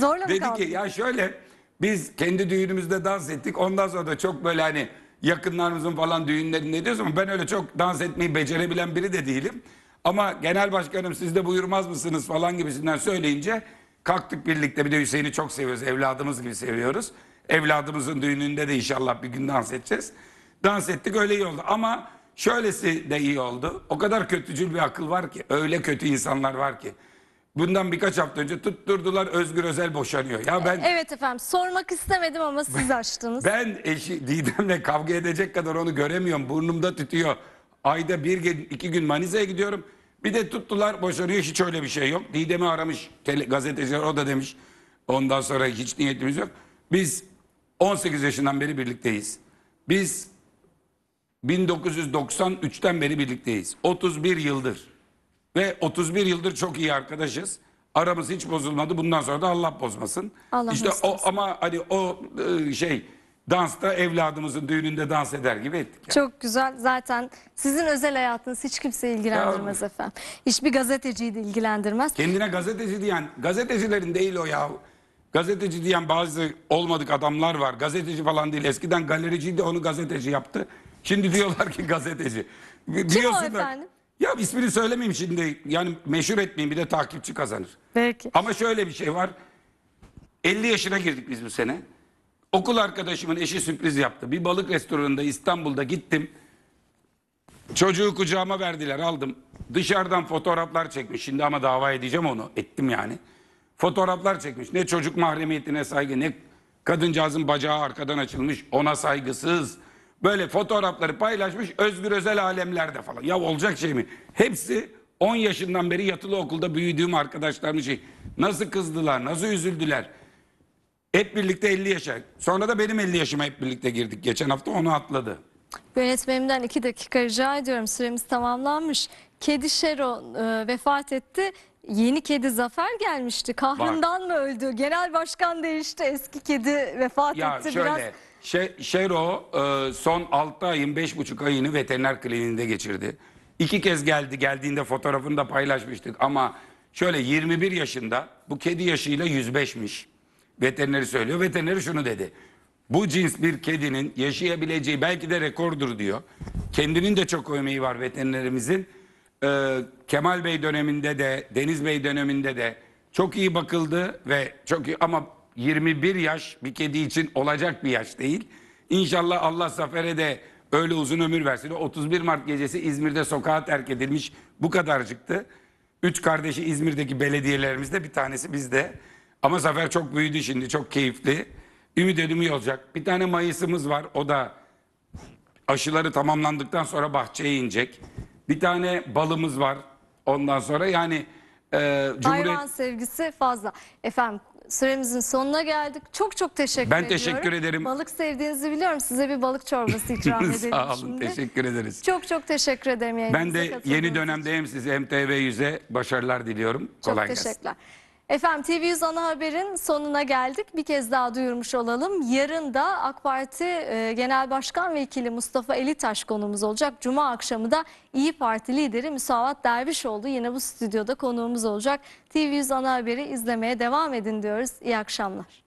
Zorla mı Dedi kaldı? ki ya şöyle biz kendi düğünümüzde dans ettik. Ondan sonra da çok böyle hani yakınlarımızın falan düğünlerinde diyoruz ama ben öyle çok dans etmeyi becerebilen biri de değilim. Ama genel başkanım siz de buyurmaz mısınız falan gibisinden söyleyince kalktık birlikte bir de Hüseyin'i çok seviyoruz. Evladımız gibi seviyoruz. Evladımızın düğününde de inşallah bir gün dans edeceğiz. Dans ettik öyle iyi oldu ama şöylesi de iyi oldu. O kadar kötücül bir akıl var ki öyle kötü insanlar var ki. Bundan birkaç hafta önce tutturdular Özgür Özel boşanıyor. Ya ben e,
Evet efendim sormak istemedim ama siz açtınız. ben
eşi Didem'le kavga edecek kadar onu göremiyorum. Burnumda tütüyor. Ayda bir gün, iki gün Manisa'ya gidiyorum. Bir de tuttular boşanıyor. Hiç öyle bir şey yok. Didem'i aramış tele, gazeteciler o da demiş. Ondan sonra hiç niyetimiz yok. Biz 18 yaşından beri birlikteyiz. Biz 1993'ten beri birlikteyiz. 31 yıldır. Ve 31 yıldır çok iyi arkadaşız. Aramız hiç bozulmadı. Bundan sonra da Allah bozmasın. Allah işte o ama hani o e, şey dansta evladımızın düğününde dans eder gibi ettik. Yani.
Çok güzel. Zaten sizin özel hayatınız hiç kimse ilgilendirmez ya, efendim. Hiçbir gazeteciyi de ilgilendirmez.
Kendine gazeteci diyen, gazetecilerin değil o ya. Gazeteci diyen bazı olmadık adamlar var. Gazeteci falan değil. Eskiden galericiydi onu gazeteci yaptı. Şimdi diyorlar ki gazeteci. Kim Diyorsun o efendim? Da, ya ismini söylemeyeyim şimdi. Yani meşhur etmeyeyim bir de takipçi kazanır. Peki. Ama şöyle bir şey var. 50 yaşına girdik biz bu sene. Okul arkadaşımın eşi sürpriz yaptı. Bir balık restoranında İstanbul'da gittim. Çocuğu kucağıma verdiler aldım. Dışarıdan fotoğraflar çekmiş. Şimdi ama dava edeceğim onu. Ettim yani. Fotoğraflar çekmiş. Ne çocuk mahremiyetine saygı ne kadıncağızın bacağı arkadan açılmış. Ona saygısız. Böyle fotoğrafları paylaşmış Özgür Özel alemlerde falan. Ya olacak şey mi? Hepsi 10 yaşından beri yatılı okulda büyüdüğüm arkadaşlarımın şey. Nasıl kızdılar, nasıl üzüldüler. Hep birlikte 50 yaşa. Sonra da benim 50 yaşıma hep birlikte girdik. Geçen hafta onu atladı.
Yönetmenimden iki dakika rica ediyorum. Süremiz tamamlanmış. Kedi Şero e, vefat etti. Yeni kedi Zafer gelmişti. Kahrından mı öldü? Genel başkan değişti. Eski kedi vefat ya etti. Şöyle, Biraz
Şe Şero e, son 6 ayın 5,5 ayını veteriner kliniğinde geçirdi. İki kez geldi geldiğinde fotoğrafını da paylaşmıştık ama şöyle 21 yaşında bu kedi yaşıyla 105'miş. Veterineri söylüyor. Veterineri şunu dedi. Bu cins bir kedinin yaşayabileceği belki de rekordur diyor. Kendinin de çok ömeği var veterinerimizin. Ee, Kemal Bey döneminde de Deniz Bey döneminde de çok iyi bakıldı ve çok iyi ama 21 yaş bir kedi için olacak bir yaş değil. İnşallah Allah Zafer'e de öyle uzun ömür versin. 31 Mart gecesi İzmir'de sokağa terk edilmiş bu kadarcıktı. Üç kardeşi İzmir'deki belediyelerimizde bir tanesi bizde. Ama Zafer çok büyüdü şimdi çok keyifli. Ümit ödümü olacak. Bir tane Mayıs'ımız var o da aşıları tamamlandıktan sonra bahçeye inecek. Bir tane balımız var ondan sonra yani... E, Cumhuriyet... Hayvan
sevgisi fazla. Efendim süremizin sonuna geldik. Çok çok teşekkür ben ediyorum. Ben teşekkür ederim. Balık sevdiğinizi biliyorum. Size bir balık çorbası ikram edelim Sağ olun, şimdi. teşekkür ederiz. Çok çok teşekkür ederim. Ben de
yeni dönemde hem size hem TV100'e başarılar diliyorum. Çok gelsin. Çok teşekkürler.
Efendim TV 100 ana haberin sonuna geldik. Bir kez daha duyurmuş olalım. Yarın da AK Parti e, Genel Başkan Vekili Mustafa Elitaş konuğumuz olacak. Cuma akşamı da İyi Parti lideri Müsavat Dervişoğlu yine bu stüdyoda konuğumuz olacak. TV 100 ana haberi izlemeye devam edin diyoruz. İyi akşamlar.